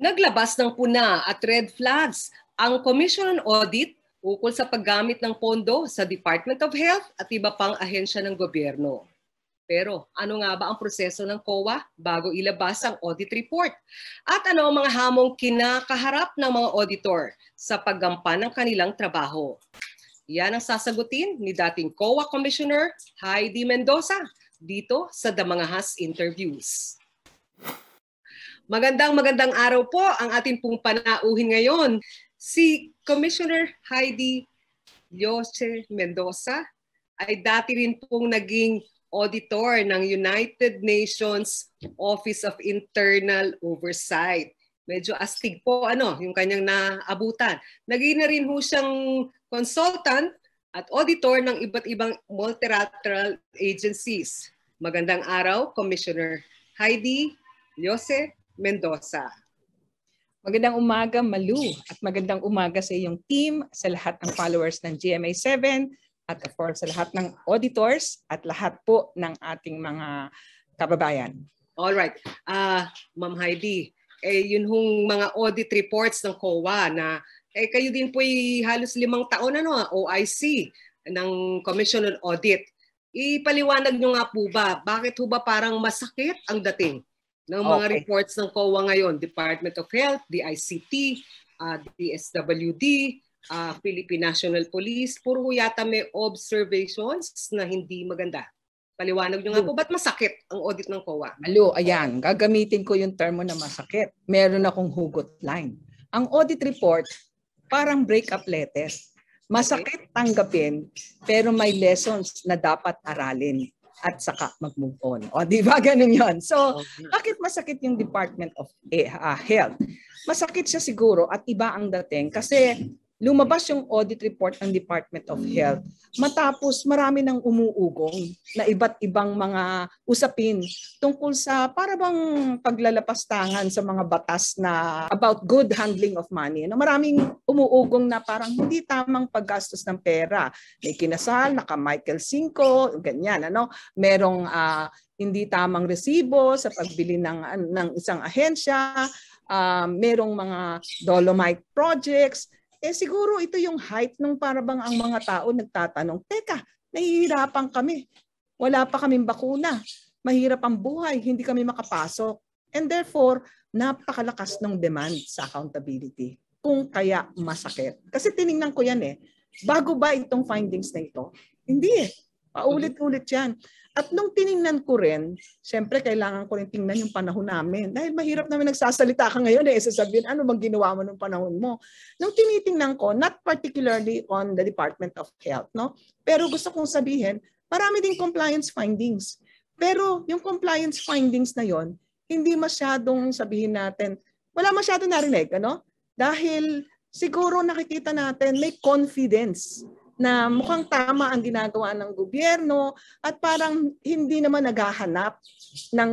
Naglabas ng puna at red flags ang Commission on Audit ukol sa paggamit ng pondo sa Department of Health at iba pang ahensya ng gobyerno. Pero ano nga ba ang proseso ng COA bago ilabas ang audit report? At ano ang mga hamong kinakaharap ng mga auditor sa paggampan ng kanilang trabaho? Yan ang sasagutin ni dating COA Commissioner Heidi Mendoza dito sa Damangahas Interviews. Magandang magandang araw po ang ating pong panauhin ngayon. Si Commissioner Heidi Llose Mendoza ay dati rin pong naging auditor ng United Nations Office of Internal Oversight. Medyo astig po ano, yung kanyang naabutan. Naging na rin ho siyang consultant at auditor ng iba't ibang multilateral agencies. Magandang araw, Commissioner Heidi Llose Mendoza. Magandang umaga, Malu, at magandang umaga sa iyong team, sa lahat ng followers ng GMA7, at of course sa lahat ng auditors, at lahat po ng ating mga kababayan. All right. Uh, Ma'am Heidi, eh, yun hong mga audit reports ng COA na eh, kayo din po ay halos limang taon na no, ah, OIC ng Commission on Audit. Ipaliwanag nyo nga po ba, bakit ho ba parang masakit ang dating ng mga okay. reports ng COA ngayon, Department of Health, DICT, uh, DSWD, uh, Philippine National Police, puro yata may observations na hindi maganda. Paliwanag nyo nga po, hmm. ba't masakit ang audit ng COA? Alo, ayan, gagamitin ko yung termo na masakit. Meron akong hugot line. Ang audit report, parang break-up letter. Masakit tanggapin, pero may lessons na dapat aralin at saka mag-move on. O, di ba? Ganun yon So, bakit masakit yung Department of eh, ah, Health? Masakit siya siguro at iba ang dating kasi lumabas yung audit report ng Department of Health. Matapos marami nang umuugong na iba't ibang mga usapin tungkol sa para bang paglalapastangan sa mga batas na about good handling of money. No, maraming umuugong na parang hindi tamang paggastos ng pera. May kinasal, naka Michael Cinco, ganyan. Ano? Merong uh, hindi tamang resibo sa pagbili ng, ng isang ahensya. Uh, merong mga dolomite projects eh siguro ito yung height nung parabang ang mga tao nagtatanong, teka, nahihirapan kami. Wala pa kaming bakuna. Mahirap ang buhay, hindi kami makapasok. And therefore, napakalakas ng demand sa accountability kung kaya masakit. Kasi tiningnan ko yan eh. Bago ba itong findings na ito? Hindi eh. Paulit-ulit yan. At nung tiningnan ko rin, syempre kailangan ko rin tingnan yung panahon namin. Dahil mahirap namin nagsasalita ka ngayon eh, sasabihin ano bang ginawa mo nung panahon mo. Nung tinitingnan ko, not particularly on the Department of Health, no? Pero gusto kong sabihin, marami ding compliance findings. Pero yung compliance findings na yon, hindi masyadong sabihin natin, wala masyadong narinig, ano? Dahil siguro nakikita natin may confidence na mukhang tama ang ginagawa ng gobyerno at parang hindi naman naghahanap ng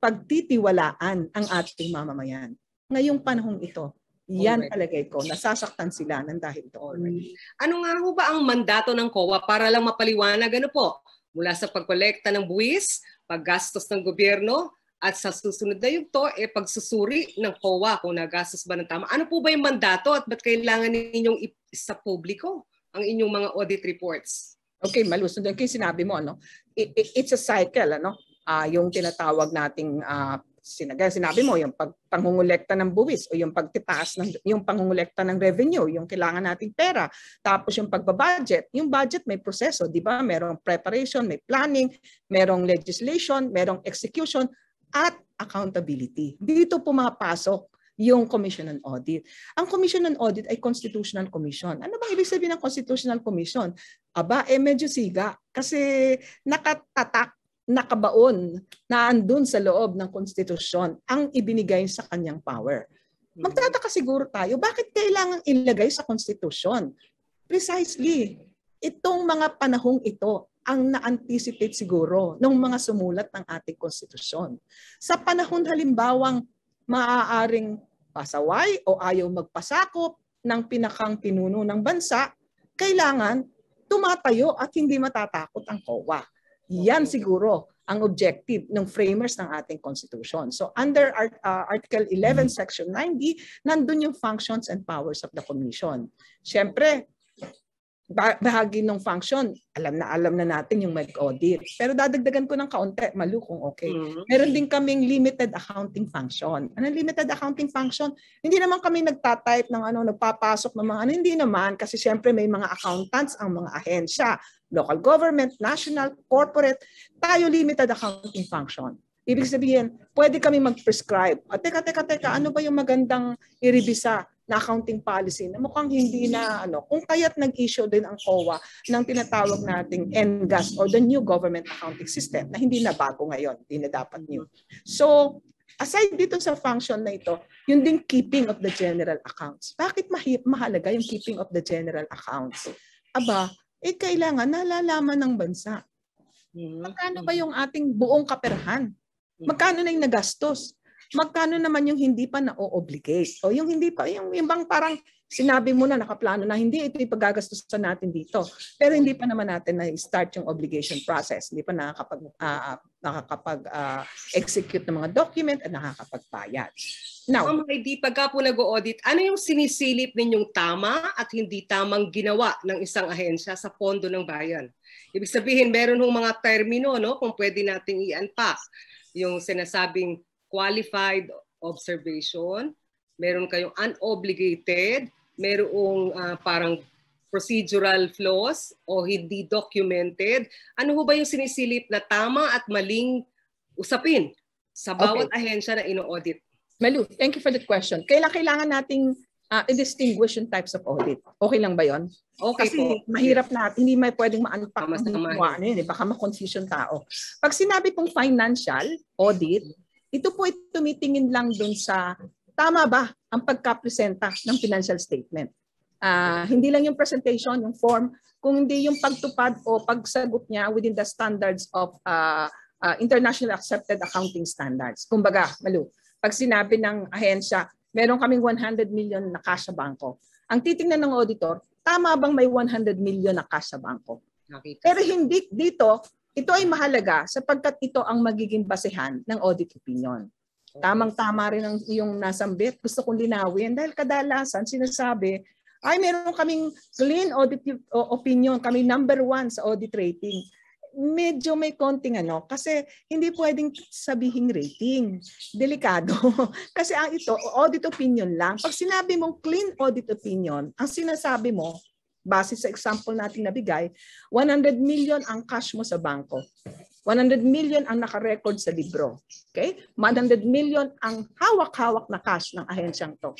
pagtitiwalaan ang ating mamamayan. Ngayong panahong ito, yan Alright. palagay ko, nasasaktan sila ng dahil doon. Mm. Ano nga ho ba ang mandato ng COA para lang mapaliwanag ano po? Mula sa pagkolekta ng buwis, paggastos ng gobyerno, at sa susunod na to, eh, pagsusuri ng COA kung nagastos ba ng tama. Ano po ba yung mandato at ba't kailangan ninyong sa publiko? ang inyong mga audit reports. Okay, malusog din kasi sinabi mo ano. It, it, it's a cycle ano. Uh, yung tinatawag nating uh, ah, sinaga sinabi mo yung pag, pangungulekta ng buwis o yung pagtitaas ng yung pangungulekta ng revenue, yung kailangan nating pera. Tapos yung pagbabudget, yung budget may proseso, di ba? Merong preparation, may planning, merong legislation, merong execution at accountability. Dito pumapasok yung Commission on Audit. Ang Commission on Audit ay Constitutional Commission. Ano bang ibig sabihin ng Constitutional Commission? Aba, eh medyo siga kasi nakatatak nakabaon na andun sa loob ng konstitusyon ang ibinigay sa kanyang power. Mm-hmm. Magtataka siguro tayo, bakit kailangang ilagay sa Constitution? Precisely, itong mga panahong ito ang na-anticipate siguro ng mga sumulat ng ating konstitusyon. Sa panahon halimbawang maaaring pasaway o ayaw magpasakop ng pinakang pinuno ng bansa, kailangan tumatayo at hindi matatakot ang COA. Yan siguro ang objective ng framers ng ating constitution. So under art, uh, Article 11, mm-hmm. Section 90, nandun yung functions and powers of the commission. Siyempre, bahagi ng function, alam na alam na natin yung mag-audit. Pero dadagdagan ko ng kaunti, malu kung okay. Mm-hmm. Meron din kaming limited accounting function. Ano limited accounting function? Hindi naman kami nagtatype ng ano, nagpapasok ng mga ano, hindi naman kasi syempre may mga accountants ang mga ahensya, local government, national, corporate. Tayo limited accounting function. Ibig sabihin, pwede kami mag-prescribe. At teka, teka, teka, ano ba yung magandang iribisa? na accounting policy na mukhang hindi na ano, kung kaya't nag-issue din ang COA ng tinatawag nating NGAS or the new government accounting system na hindi na bago ngayon, hindi na dapat new. So, aside dito sa function na ito, yun ding keeping of the general accounts. Bakit mahalaga yung keeping of the general accounts? Aba, eh kailangan nalalaman ng bansa. Hmm. Magkano ba yung ating buong kaperhan? Magkano na yung nagastos? magkano naman yung hindi pa na-obligate? O yung hindi pa, yung ibang parang sinabi mo na nakaplano na hindi ito ipagagastusan natin dito. Pero hindi pa naman natin na-start yung obligation process. Hindi pa nakakapag, uh, nakakapag uh, execute ng mga document at nakakapagbayad. Now, Ma'am Heidi, pagka po nag-audit, ano yung sinisilip ninyong tama at hindi tamang ginawa ng isang ahensya sa pondo ng bayan? Ibig sabihin, meron hong mga termino no, kung pwede nating i-unpack. Yung sinasabing qualified observation, meron kayong unobligated, merong uh, parang procedural flaws o hindi documented. Ano ho ba yung sinisilip na tama at maling usapin sa bawat okay. ahensya na ino-audit? Malu, thank you for that question. Kailan kailangan nating uh, i-distinguish yung types of audit. Okay lang ba yon? Okay Kasi po. mahirap na, hindi may pwedeng ma-unpack. Ano yun, eh. baka ma confusion tao. Oh. Pag sinabi pong financial audit, ito po ay tumitingin lang dun sa tama ba ang pagkapresenta ng financial statement. Uh, hindi lang yung presentation, yung form, kung hindi yung pagtupad o pagsagot niya within the standards of uh, uh, international accepted accounting standards. Kumbaga, Malu, pag sinabi ng ahensya, meron kaming 100 million na cash sa bangko. Ang titingnan ng auditor, tama bang may 100 million na cash sa bangko? Pero hindi dito, ito ay mahalaga sapagkat ito ang magiging basehan ng audit opinion. Tamang-tama rin ang iyong nasambit. Gusto kong linawin dahil kadalasan sinasabi, ay meron kaming clean audit opinion, kami number one sa audit rating medyo may konting ano kasi hindi pwedeng sabihin rating. Delikado. kasi ang ito, audit opinion lang. Pag sinabi mong clean audit opinion, ang sinasabi mo, base sa example natin nabigay, 100 million ang cash mo sa bangko. 100 million ang naka-record sa libro. Okay? 100 million ang hawak-hawak na cash ng ahensyang to.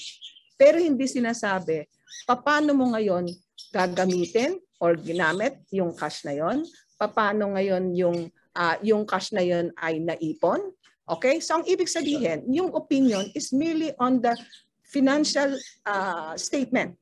Pero hindi sinasabi, paano mo ngayon gagamitin or ginamit yung cash na yon? Paano ngayon yung, uh, yung cash na yon ay naipon? Okay? So ang ibig sabihin, yung opinion is merely on the financial uh, statement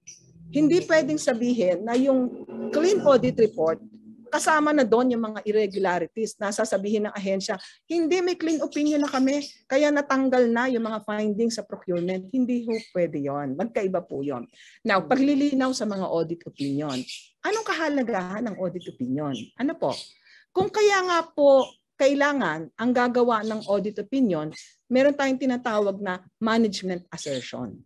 hindi mm-hmm. pwedeng sabihin na yung clean audit report kasama na doon yung mga irregularities na sasabihin ng ahensya, hindi may clean opinion na kami, kaya natanggal na yung mga findings sa procurement. Hindi ho pwede yon. Magkaiba po yon. Now, mm-hmm. paglilinaw sa mga audit opinion. Anong kahalagahan ng audit opinion? Ano po? Kung kaya nga po kailangan ang gagawa ng audit opinion, meron tayong tinatawag na management assertion.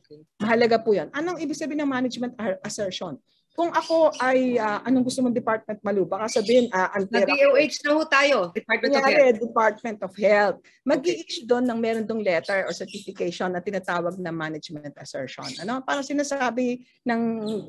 Okay. Mahalaga po yan. Anong ibig sabihin ng management assertion? Kung ako ay, uh, anong gusto mong department malu? Baka sabihin, uh, unfair. doh na ho tayo, Department of Health. Department of Health. Mag-i-issue okay. doon ng meron dong letter or certification na tinatawag na management assertion. Ano? Para sinasabi ng,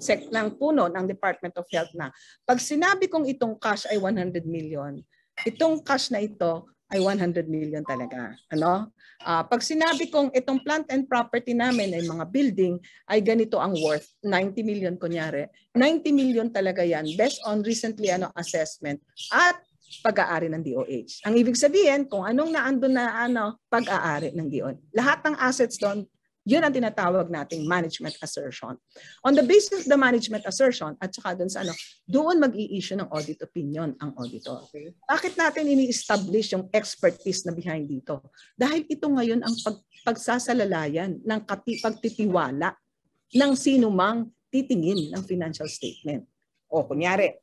sec, ng puno ng Department of Health na, pag sinabi kong itong cash ay 100 million, itong cash na ito ay 100 million talaga. Ano? Uh, pag sinabi kong itong plant and property namin ay mga building, ay ganito ang worth, 90 million kunyari. 90 million talaga yan based on recently ano assessment at pag-aari ng DOH. Ang ibig sabihin, kung anong naandun na ano, pag-aari ng DOH. Lahat ng assets doon yun ang tinatawag nating management assertion. On the basis of the management assertion, at saka dun sa ano, doon mag-i-issue ng audit opinion ang auditor. Bakit natin ini-establish yung expertise na behind dito? Dahil ito ngayon ang pag pagsasalalayan ng pagtitiwala ng sino mang titingin ng financial statement. O kunyari,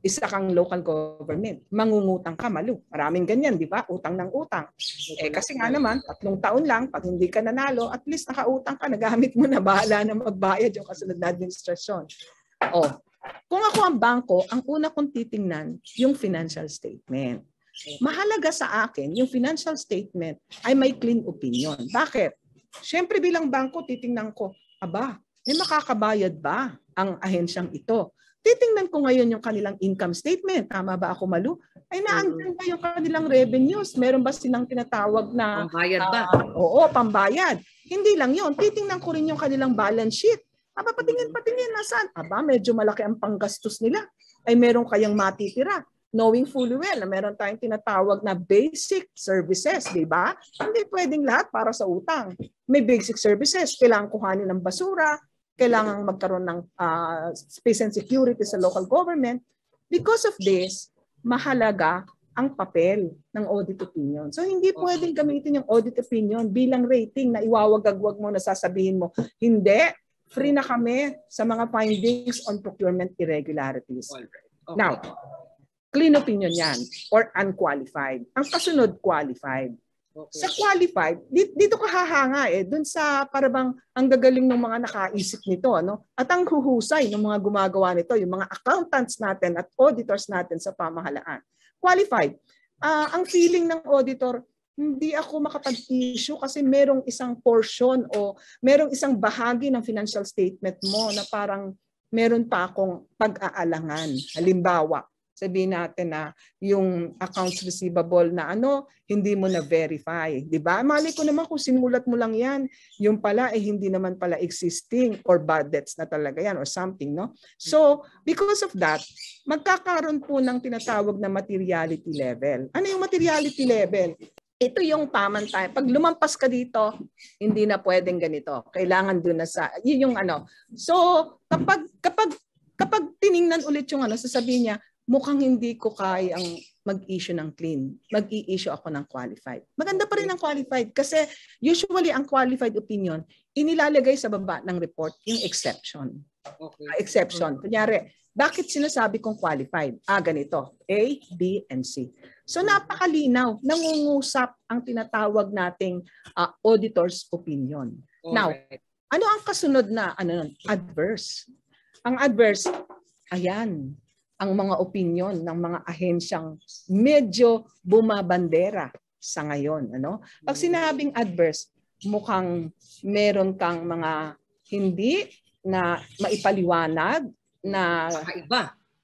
isa kang local government, mangungutang ka, malu. Maraming ganyan, di ba? Utang ng utang. Eh, kasi nga naman, tatlong taon lang, pag hindi ka nanalo, at least nakautang ka, nagamit mo na, bahala na magbayad yung kasunod na administrasyon. O, oh, kung ako ang bangko, ang una kong titingnan, yung financial statement. Mahalaga sa akin, yung financial statement ay may clean opinion. Bakit? Siyempre bilang bangko, titingnan ko, aba, may makakabayad ba ang ahensyang ito? titingnan ko ngayon yung kanilang income statement. Tama ba ako, Malu? Ay, naandyan ba yung kanilang revenues? Meron ba silang tinatawag na... Pambayad ba? Uh, oo, pambayad. Hindi lang yon Titingnan ko rin yung kanilang balance sheet. Aba, patingin, patingin, nasaan? Aba, medyo malaki ang panggastos nila. Ay, meron kayang matitira. Knowing fully well na meron tayong tinatawag na basic services, di ba? Hindi pwedeng lahat para sa utang. May basic services. Kailangan kuhanin ng basura, kailangang magkaroon ng uh, space and security sa local government. Because of this, mahalaga ang papel ng audit opinion. So hindi pwedeng gamitin yung audit opinion bilang rating na iwawagagwag mo na sasabihin mo, hindi, free na kami sa mga findings on procurement irregularities. Now, clean opinion yan or unqualified. Ang kasunod, qualified. Okay. Sa qualified, dito ka hahanga eh, dun sa parabang ang gagaling ng mga nakaisip nito, ano? At ang huhusay ng mga gumagawa nito, yung mga accountants natin at auditors natin sa pamahalaan. Qualified. Uh, ang feeling ng auditor, hindi ako makapag-issue kasi merong isang portion o merong isang bahagi ng financial statement mo na parang meron pa akong pag-aalangan. Halimbawa, sabihin natin na yung accounts receivable na ano, hindi mo na-verify. Di ba? Mali ko naman kung sinulat mo lang yan, yung pala eh hindi naman pala existing or bad debts na talaga yan or something. No? So, because of that, magkakaroon po ng tinatawag na materiality level. Ano yung materiality level? ito yung pamantayan. Pag lumampas ka dito, hindi na pwedeng ganito. Kailangan doon na sa, yun yung ano. So, kapag, kapag, kapag tiningnan ulit yung ano, sasabihin niya, mukhang hindi ko kayang mag-issue ng clean. Mag-i-issue ako ng qualified. Maganda pa rin ang qualified kasi usually ang qualified opinion, inilalagay sa baba ng report yung exception. Okay. Uh, exception. Kunyari, bakit sinasabi kong qualified? Ah, ganito. A, B, and C. So napakalinaw. Nangungusap ang tinatawag nating uh, auditor's opinion. Alright. Now, ano ang kasunod na ano nun? Adverse. Ang adverse, ayan, ang mga opinion ng mga ahensyang medyo bumabandera sa ngayon. Ano? Pag mm. sinabing adverse, mukhang meron kang mga hindi na maipaliwanag na kakaiba.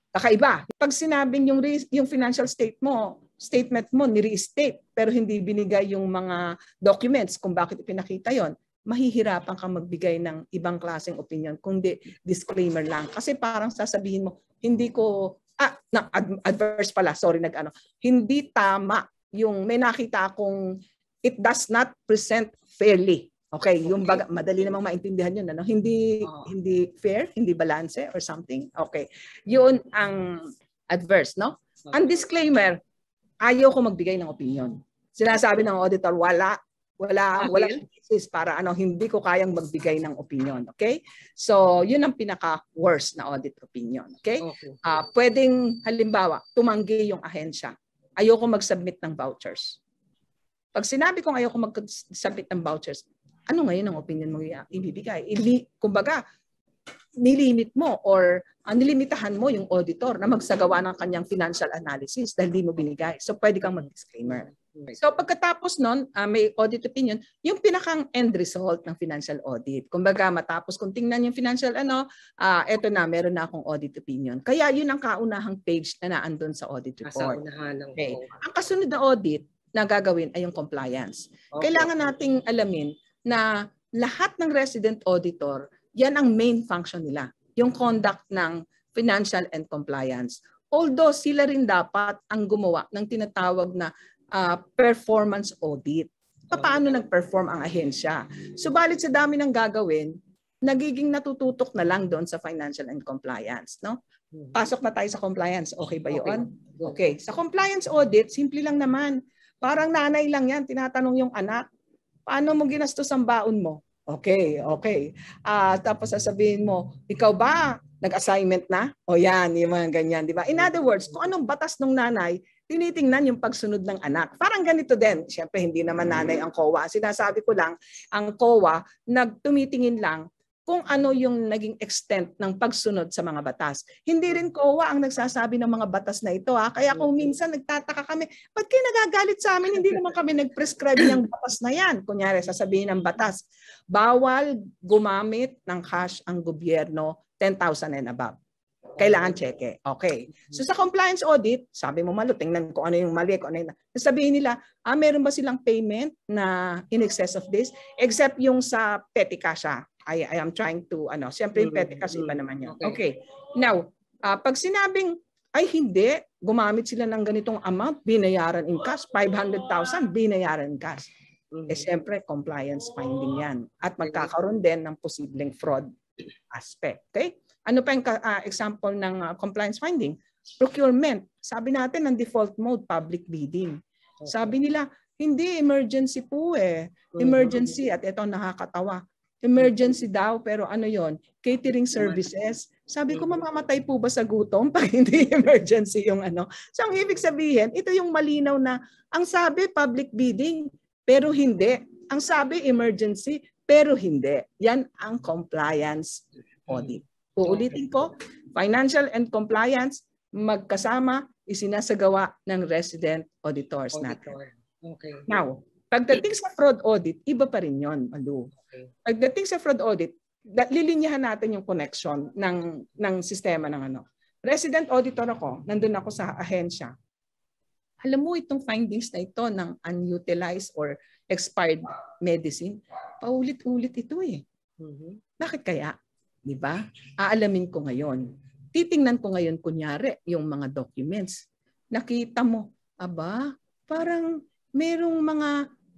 Kakaiba. Pag sinabing yung re- yung financial state mo, statement mo ni restate pero hindi binigay yung mga documents kung bakit ipinakita yon mahihirapan kang magbigay ng ibang klaseng opinion kundi disclaimer lang. Kasi parang sasabihin mo, hindi ko, ah, na, ad, adverse pala, sorry, nagano Hindi tama yung may nakita akong it does not present fairly. Okay, okay. yung baga, madali namang maintindihan yun. Ano? Hindi, oh. hindi fair, hindi balanse or something. Okay, yun ang adverse, no? Ang disclaimer, ayaw ko magbigay ng opinion. Sinasabi ng auditor, wala Ah, wala, okay. wala basis para ano, hindi ko kayang magbigay ng opinion, okay? So, yun ang pinaka-worst na audit opinion, okay? okay. Uh, pwedeng, halimbawa, tumanggi yung ahensya. Ayoko mag-submit ng vouchers. Pag sinabi ko ayoko mag-submit ng vouchers, ano ngayon ang opinion mo ibibigay? Ili, kumbaga, nilimit mo or uh, nilimitahan mo yung auditor na magsagawa ng kanyang financial analysis dahil di mo binigay. So pwede kang mag-disclaimer. So pagkatapos nun, uh, may audit opinion, yung pinakang end result ng financial audit. Kumbaga matapos kung tingnan yung financial ano, uh, eto na, meron na akong audit opinion. Kaya yun ang kaunahang page na naandun sa audit ah, report. Okay. Ang kasunod na audit na gagawin ay yung compliance. Okay. Kailangan nating alamin na lahat ng resident auditor yan ang main function nila, yung conduct ng financial and compliance. Although sila rin dapat ang gumawa ng tinatawag na uh, performance audit. Paano nag-perform ang ahensya? Subalit sa dami ng gagawin, nagiging natututok na lang doon sa financial and compliance. No? Pasok na tayo sa compliance. Okay ba yun? Okay. Sa compliance audit, simple lang naman. Parang nanay lang yan, tinatanong yung anak, paano mo ginastos ang baon mo? Okay, okay. Uh, tapos sasabihin mo, ikaw ba nag-assignment na? O yan, yung mga ganyan, di ba? In other words, kung anong batas ng nanay, tinitingnan yung pagsunod ng anak. Parang ganito din. Siyempre, hindi naman nanay ang COA. Sinasabi ko lang, ang COA, nagtumitingin lang kung ano yung naging extent ng pagsunod sa mga batas. Hindi rin COA ang nagsasabi ng mga batas na ito. Ha? Kaya kung mm-hmm. minsan nagtataka kami, ba't kayo nagagalit sa amin? Hindi naman kami nag-prescribe ng batas na yan. Kunyari, sasabihin ng batas, bawal gumamit ng cash ang gobyerno 10,000 and above. Kailangan oh. cheque. Okay. Mm-hmm. So sa compliance audit, sabi mo malo, tingnan ko ano yung mali, ko ano yung... Sasabihin nila, ah, meron ba silang payment na in excess of this? Except yung sa petty cash, ah I, I am trying to, ano, siyempre yung mm-hmm. pete kasi iba naman yan. Okay. okay. Now, uh, pag sinabing, ay hindi, gumamit sila ng ganitong amount, binayaran in cash, 500,000, binayaran in cash. Mm-hmm. Eh siyempre, compliance finding yan. At magkakaroon din ng posibleng fraud aspect. Okay? Ano pa yung uh, example ng uh, compliance finding? Procurement. Sabi natin, ang default mode, public bidding. Sabi nila, hindi, emergency po eh. Mm-hmm. Emergency. At ito, nakakatawa Emergency daw, pero ano yon Catering services. Sabi ko, mm-hmm. mamamatay po ba sa gutom pag hindi emergency yung ano? So, ang ibig sabihin, ito yung malinaw na, ang sabi public bidding, pero hindi. Ang sabi emergency, pero hindi. Yan ang compliance audit. Mm-hmm. Uulitin ko, financial and compliance, magkasama, isinasagawa ng resident auditors natin. Okay. Now, Pagdating sa fraud audit, iba pa rin yon, Malu. Pagdating sa fraud audit, lilinyahan natin yung connection ng, ng sistema ng ano. Resident auditor ako, nandun ako sa ahensya. Alam mo itong findings na ito ng unutilized or expired medicine, paulit-ulit ito eh. mm Bakit kaya? 'Di ba? Aalamin ko ngayon. Titingnan ko ngayon kunyari yung mga documents. Nakita mo, aba, parang merong mga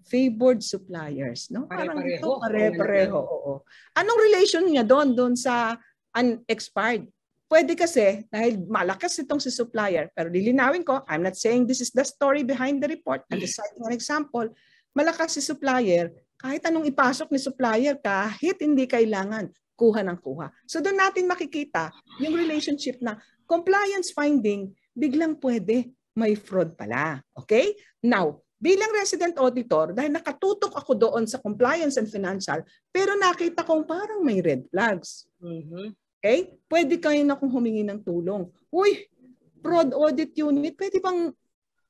favored suppliers, no? Parang pare-pareho. ito pare-pareho. Oo. Anong relation niya doon doon sa unexpired? Pwede kasi dahil malakas itong si supplier, pero lilinawin ko, I'm not saying this is the story behind the report. I'm just citing an example. Malakas si supplier, kahit anong ipasok ni supplier, kahit hindi kailangan, kuha ng kuha. So doon natin makikita yung relationship na compliance finding, biglang pwede may fraud pala. Okay? Now, bilang resident auditor, dahil nakatutok ako doon sa compliance and financial, pero nakita kong parang may red flags. Mm-hmm. Okay? Pwede kayo na kung humingi ng tulong. Uy, fraud audit unit, pwede bang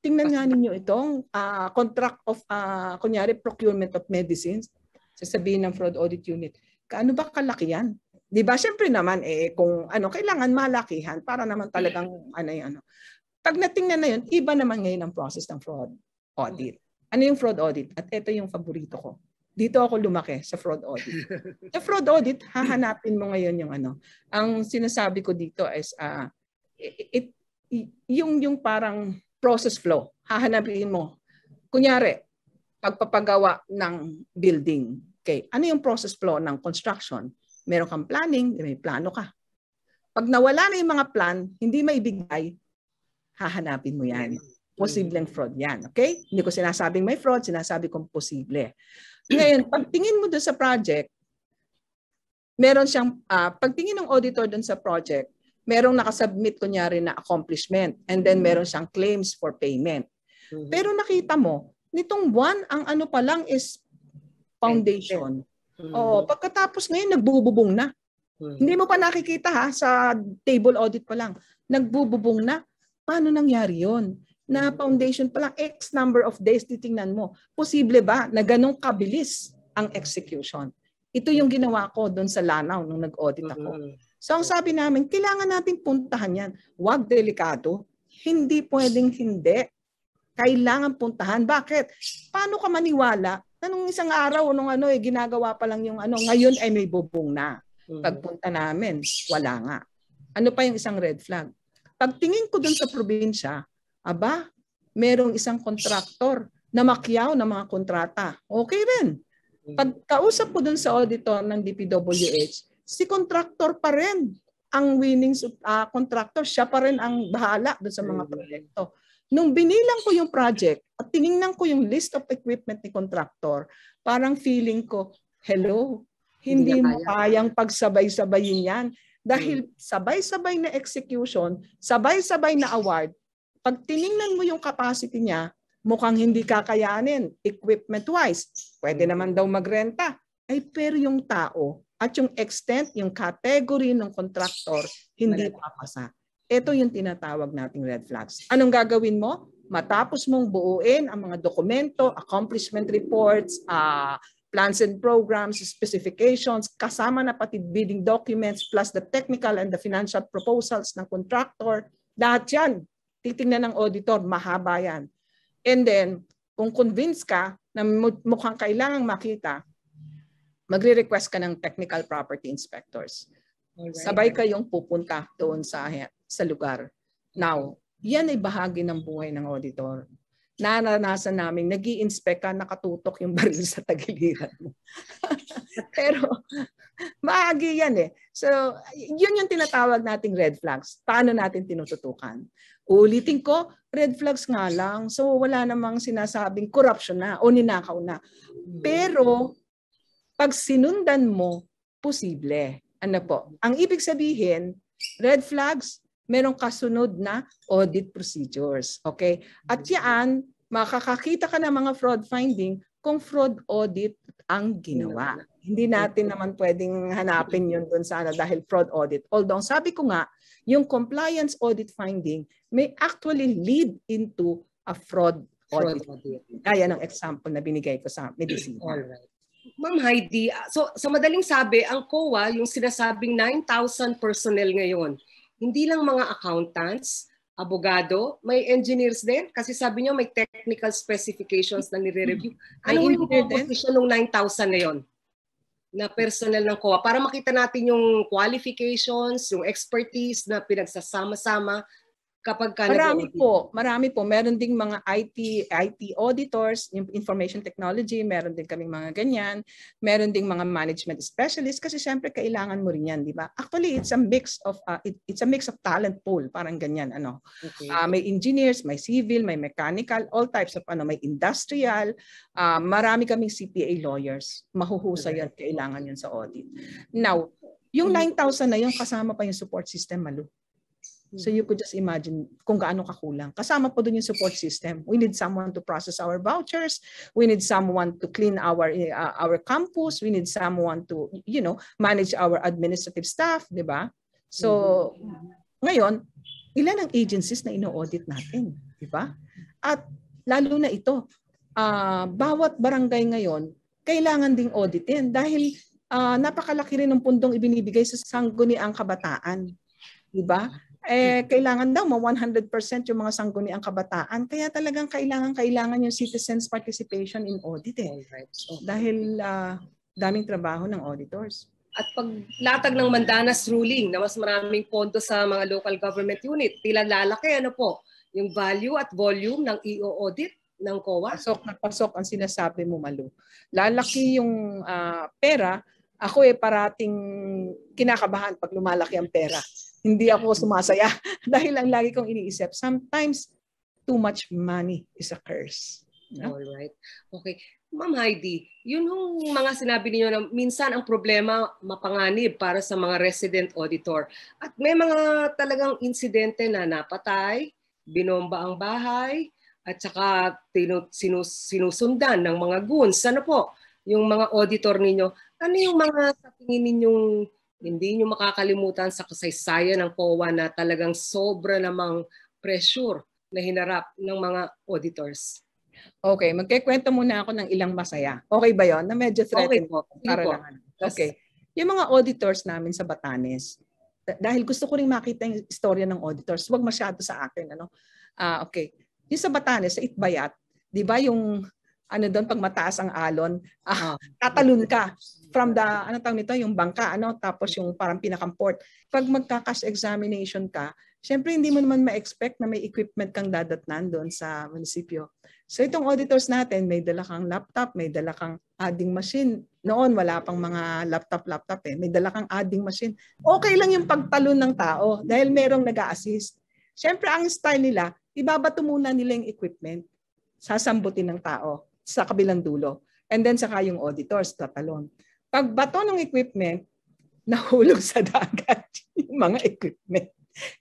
tingnan nga ninyo itong uh, contract of, uh, kunyari, procurement of medicines? Sasabihin ng fraud audit unit, kaano ba kalaki yan? Di ba? Siyempre naman, eh, kung ano, kailangan malakihan para naman talagang ano yan. Ano. Pag natingnan na yun, iba naman ngayon ang process ng fraud audit. Ano yung fraud audit? At ito yung paborito ko. Dito ako lumaki sa fraud audit. sa fraud audit, hahanapin mo ngayon yung ano. Ang sinasabi ko dito is uh, it, it, yung, yung parang process flow. Hahanapin mo. Kunyari, pagpapagawa ng building. Okay. Ano yung process flow ng construction? Meron kang planning, may plano ka. Pag nawala na yung mga plan, hindi maibigay, hahanapin mo yan. Posibleng mm. fraud yan, okay? Hindi ko sinasabing may fraud, sinasabi kong posible. Ngayon, pagtingin mo doon sa project, meron siyang, uh, pagtingin ng auditor doon sa project, merong nakasubmit kunyari na accomplishment and then mm. meron siyang claims for payment. Mm-hmm. Pero nakita mo, nitong buwan, ang ano pa lang is foundation. Mm-hmm. Oo, pagkatapos ngayon, nagbububong na. Mm-hmm. Hindi mo pa nakikita ha, sa table audit pa lang. Nagbububong na. Paano nangyari yon? na foundation pa lang X number of days titingnan mo. Posible ba na ganong kabilis ang execution? Ito yung ginawa ko doon sa lanaw nung nag-audit ako. So ang sabi namin, kailangan nating puntahan yan. Huwag delikado. Hindi pwedeng hindi. Kailangan puntahan. Bakit? Paano ka maniwala na nung isang araw, nung ano, eh, ginagawa pa lang yung ano, ngayon ay may bubong na. Mm. Pagpunta namin, wala nga. Ano pa yung isang red flag? Pagtingin ko doon sa probinsya, Aba, merong isang contractor na makyaw ng mga kontrata. Okay rin. Pagkausap ko dun sa auditor ng DPWH, si contractor pa rin ang winning uh, ah, contractor, siya pa rin ang bahala dun sa mga mm. proyekto. Nung binilang ko yung project at tiningnan ko yung list of equipment ni contractor, parang feeling ko, hello, hindi, hindi mo kaya. kayang pagsabay-sabayin yan. Dahil mm. sabay-sabay na execution, sabay-sabay na award, pag tiningnan mo yung capacity niya, mukhang hindi kakayanin equipment-wise. Pwede mm-hmm. naman daw magrenta. Ay, pero yung tao at yung extent, yung category ng contractor, hindi papasa. Ito yung tinatawag nating red flags. Anong gagawin mo? Matapos mong buuin ang mga dokumento, accomplishment reports, uh, plans and programs, specifications, kasama na pati bidding documents plus the technical and the financial proposals ng contractor. Lahat yan, titingnan ng auditor, mahaba yan. And then, kung convince ka na mukhang kailangang makita, magre-request ka ng technical property inspectors. Alright. Sabay kayong pupunta doon sa, sa lugar. Now, yan ay bahagi ng buhay ng auditor. Naranasan namin, nag inspect ka, nakatutok yung baril sa tagiliran mo. Pero, maagi yan eh. So, yun yung tinatawag nating red flags. Paano natin tinututukan? Uulitin ko, red flags nga lang. So wala namang sinasabing corruption na o ninakaw na. Pero pag sinundan mo, posible. Ano po? Ang ibig sabihin, red flags, merong kasunod na audit procedures. Okay? At yan, makakakita ka ng mga fraud finding kung fraud audit ang ginawa. Hindi natin naman pwedeng hanapin yun doon sana dahil fraud audit. Although, sabi ko nga, yung compliance audit finding may actually lead into a fraud audit. Kaya audit. ng example na binigay ko sa medicine. right. Ma'am Heidi, ah, so sa madaling sabi, ang COA, yung sinasabing 9,000 personnel ngayon, hindi lang mga accountants, abogado, may engineers din kasi sabi niyo may technical specifications na nire-review. Mm-hmm. Ano yung composition ng 9,000 na yon? na personal ng COA para makita natin yung qualifications, yung expertise na pinagsasama-sama kapag ka Marami po, marami po. Meron ding mga IT IT auditors, information technology, meron din kaming mga ganyan. Meron ding mga management specialist kasi syempre kailangan mo rin 'yan, di ba? Actually, it's a mix of uh, it, it's a mix of talent pool, parang ganyan ano. Okay. Uh, may engineers, may civil, may mechanical, all types of ano, may industrial. Uh, marami kaming CPA lawyers. Mahuhusay okay. 'yan, kailangan 'yan sa audit. Now, yung 9,000 mm. na yung kasama pa yung support system, Malu. So you could just imagine kung gaano kakulang. Kasama po doon yung support system. We need someone to process our vouchers. We need someone to clean our uh, our campus. We need someone to you know manage our administrative staff, di ba? So mm-hmm. ngayon, ilan ang agencies na ino-audit natin, di ba? At lalo na ito, uh, bawat barangay ngayon kailangan ding auditin dahil uh, napakalaki rin ng pundong ibinibigay sa sangguniang kabataan, di ba? eh, mm. kailangan daw ma 100% yung mga sangguniang kabataan. Kaya talagang kailangan-kailangan yung citizens participation in audit eh. Right. So, dahil uh, daming trabaho ng auditors. At paglatag ng Mandanas ruling na mas maraming pondo sa mga local government unit, tila lalaki ano po yung value at volume ng EO audit ng COA? Pasok na pasok ang sinasabi mo, Malu. Lalaki yung uh, pera. Ako eh parating kinakabahan pag lumalaki ang pera hindi ako sumasaya dahil ang lagi kong iniisip, sometimes too much money is a curse. No? All right. Okay. Ma'am Heidi, yun yung mga sinabi niyo na minsan ang problema mapanganib para sa mga resident auditor. At may mga talagang insidente na napatay, binomba ang bahay, at saka sinus, sinusundan ng mga goons. Ano po yung mga auditor ninyo? Ano yung mga sa tingin ninyong hindi nyo makakalimutan sa kasaysayan ng COA na talagang sobra namang pressure na hinarap ng mga auditors. Okay, magkikwento muna ako ng ilang masaya. Okay ba yon? Na medyo threatening okay, po. Para po. Lang. Okay. Yung mga auditors namin sa Batanes, dahil gusto ko rin makita yung istorya ng auditors, wag masyado sa akin. Ano? Ah, okay. Yung sa Batanes, sa Itbayat, di ba yung ano doon pag mataas ang alon, ah, ah. tatalon ka from the ano tawag nito, yung bangka ano, tapos yung parang pinakamport. Pag magka-cash examination ka, syempre hindi mo naman ma-expect na may equipment kang dadatnan doon sa munisipyo. So itong auditors natin, may dala kang laptop, may dala kang adding machine. Noon wala pang mga laptop-laptop eh. May dala kang adding machine. Okay lang yung pagtalon ng tao dahil merong nag assist Syempre ang style nila, ibabato muna nila yung equipment sasambutin ng tao sa kabilang dulo. And then saka yung auditors, tatalon. Pag bato ng equipment, nahulog sa dagat yung mga equipment.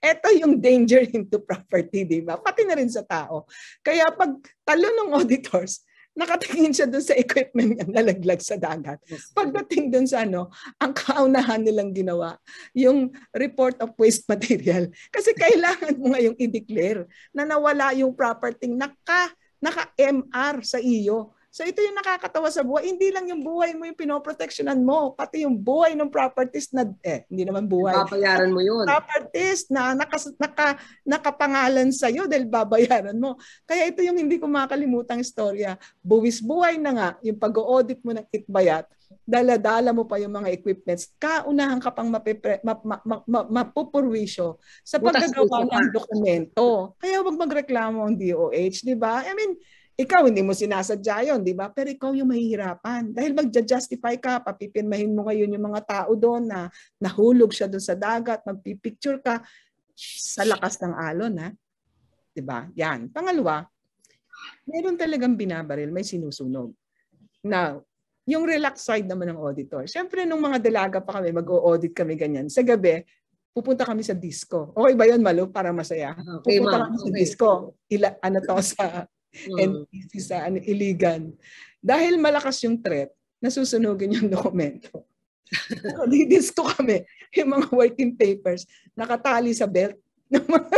Ito yung danger into property, di ba? Pati na rin sa tao. Kaya pag talo ng auditors, nakatingin siya doon sa equipment na nalaglag sa dagat. Pagdating doon sa ano, ang kaunahan nilang ginawa, yung report of waste material. Kasi kailangan mo ngayong i-declare na nawala yung property naka naka-MR sa iyo. So ito yung nakakatawa sa buhay. Hindi lang yung buhay mo yung pinoproteksyonan mo, pati yung buhay ng properties na, eh, hindi naman buhay. Papayaran mo yun. Properties na nakas, naka, nakapangalan sa'yo dahil babayaran mo. Kaya ito yung hindi ko makalimutan istorya. Buwis buhay na nga yung pag-audit mo ng itbayat daladala mo pa yung mga equipments, kaunahan ka pang mapipre, ma, ma, ma, mapupurwisyo sa paggagawa ng dokumento. Kaya huwag magreklamo ang DOH, di ba? I mean, ikaw hindi mo sinasadya yun, di ba? Pero ikaw yung mahihirapan. Dahil magja-justify ka, papipirmahin mo ngayon yung mga tao doon na nahulog siya doon sa dagat, magpipicture ka sa lakas ng alon, ha? Di ba? Yan. Pangalawa, meron talagang binabaril, may sinusunog. Now, yung relax side naman ng auditor. Siyempre, nung mga dalaga pa kami, mag-audit kami ganyan. Sa gabi, pupunta kami sa disco. Okay ba yun, Malo? Para masaya. Ah, okay, pupunta kami okay. sa disco. Ila, ano to sa hmm. NPC, sa ano, Iligan. Dahil malakas yung threat, nasusunugin yung dokumento. Di-disco kami. Yung mga working papers, nakatali sa belt.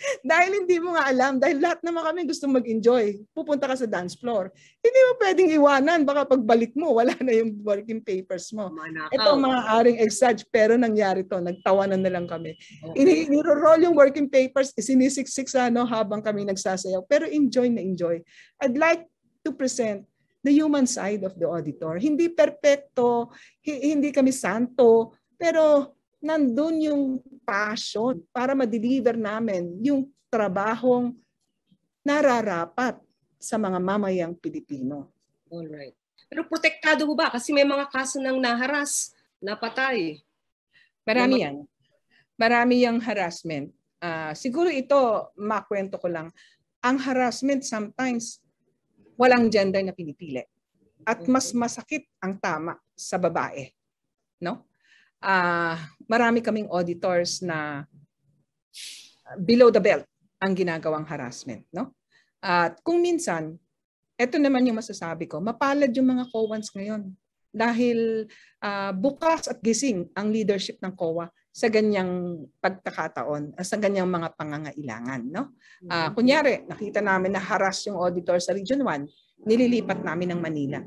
dahil hindi mo nga alam, dahil lahat naman kami gusto mag-enjoy, pupunta ka sa dance floor. Hindi mo pwedeng iwanan, baka pagbalik mo, wala na yung working papers mo. Ito mga aring exage, pero nangyari to, nagtawanan na lang kami. Okay. Iniro-roll yung working papers, isinisiksik sa ano, habang kami nagsasayaw, pero enjoy na enjoy. I'd like to present the human side of the auditor. Hindi perpekto, hindi kami santo, pero nandun yung passion para ma-deliver namin yung trabahong nararapat sa mga mamayang Pilipino. Alright. Pero protektado ba? Kasi may mga kaso ng naharas, napatay. Marami yan. Marami yung harassment. Uh, siguro ito, makwento ko lang. Ang harassment sometimes walang gender na pinipili. At mas masakit ang tama sa babae. No? uh, marami kaming auditors na below the belt ang ginagawang harassment. No? At kung minsan, ito naman yung masasabi ko, mapalad yung mga COANs ngayon dahil uh, bukas at gising ang leadership ng COA sa ganyang pagkakataon, sa ganyang mga pangangailangan. No? Uh, kunyari, nakita namin na harass yung auditor sa Region 1, nililipat namin ng Manila.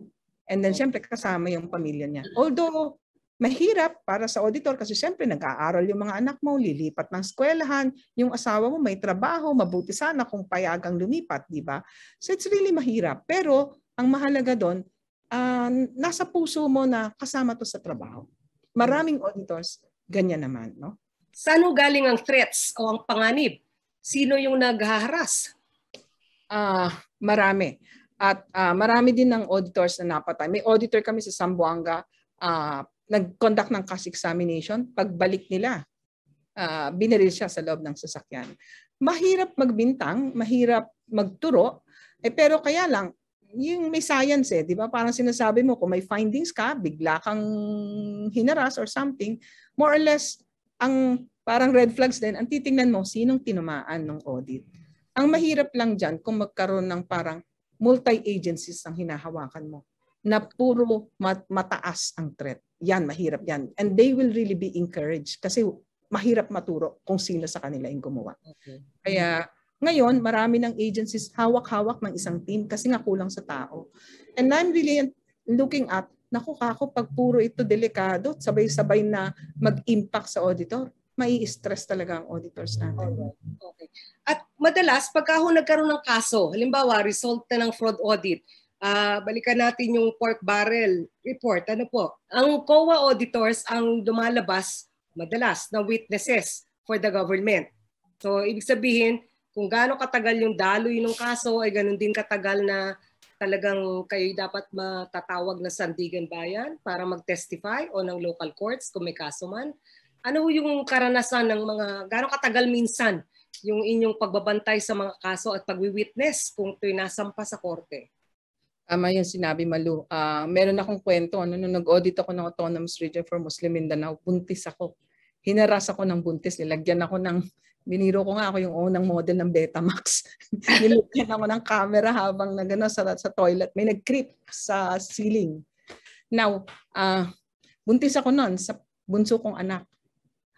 And then syempre kasama yung pamilya niya. Although Mahirap para sa auditor kasi siyempre nag-aaral yung mga anak mo, lilipat ng eskwelahan, yung asawa mo may trabaho, mabuti sana kung payagang lumipat, di ba? So it's really mahirap. Pero ang mahalaga doon, uh, nasa puso mo na kasama to sa trabaho. Maraming auditors, ganyan naman. No? Saan galing ang threats o ang panganib? Sino yung naghaharas? Ah, uh, marami. At uh, marami din ng auditors na napatay. May auditor kami sa Sambuanga, uh, ah, nag-conduct ng cash examination, pagbalik nila, uh, ah, binaril siya sa loob ng sasakyan. Mahirap magbintang, mahirap magturo, eh, pero kaya lang, yung may science eh, di ba? Parang sinasabi mo, kung may findings ka, bigla kang hinaras or something, more or less, ang parang red flags din, ang titingnan mo, sinong tinamaan ng audit. Ang mahirap lang dyan kung magkaroon ng parang multi-agencies ang hinahawakan mo na puro mataas ang threat yan, mahirap yan. And they will really be encouraged kasi mahirap maturo kung sino sa kanila yung gumawa. Okay. Kaya ngayon, marami ng agencies hawak-hawak ng isang team kasi nga kulang sa tao. And I'm really looking at, naku ako pag puro ito delikado, sabay-sabay na mag-impact sa auditor, mai-stress talaga ang auditors natin. Okay. At madalas, pagka ho nagkaroon ng kaso, halimbawa, result na ng fraud audit, uh, balikan natin yung pork barrel report. Ano po? Ang COA auditors ang lumalabas madalas na witnesses for the government. So ibig sabihin, kung gaano katagal yung daloy ng kaso ay ganun din katagal na talagang kayo dapat matatawag na sandigan bayan para mag-testify o ng local courts kung may kaso man. Ano yung karanasan ng mga, gaano katagal minsan yung inyong pagbabantay sa mga kaso at pagwi-witness kung ito'y nasampa sa korte? Tama yung sinabi, Malu. Uh, meron akong kwento, ano, nung nag-audit ako ng Autonomous Region for Muslim Mindanao, buntis ako. Hinaras ako ng buntis. Nilagyan ako ng, biniro ko nga ako yung unang model ng Betamax. Nilagyan ako ng camera habang nagano sa, sa toilet. May nag-creep sa ceiling. Now, uh, buntis ako noon sa bunso kong anak.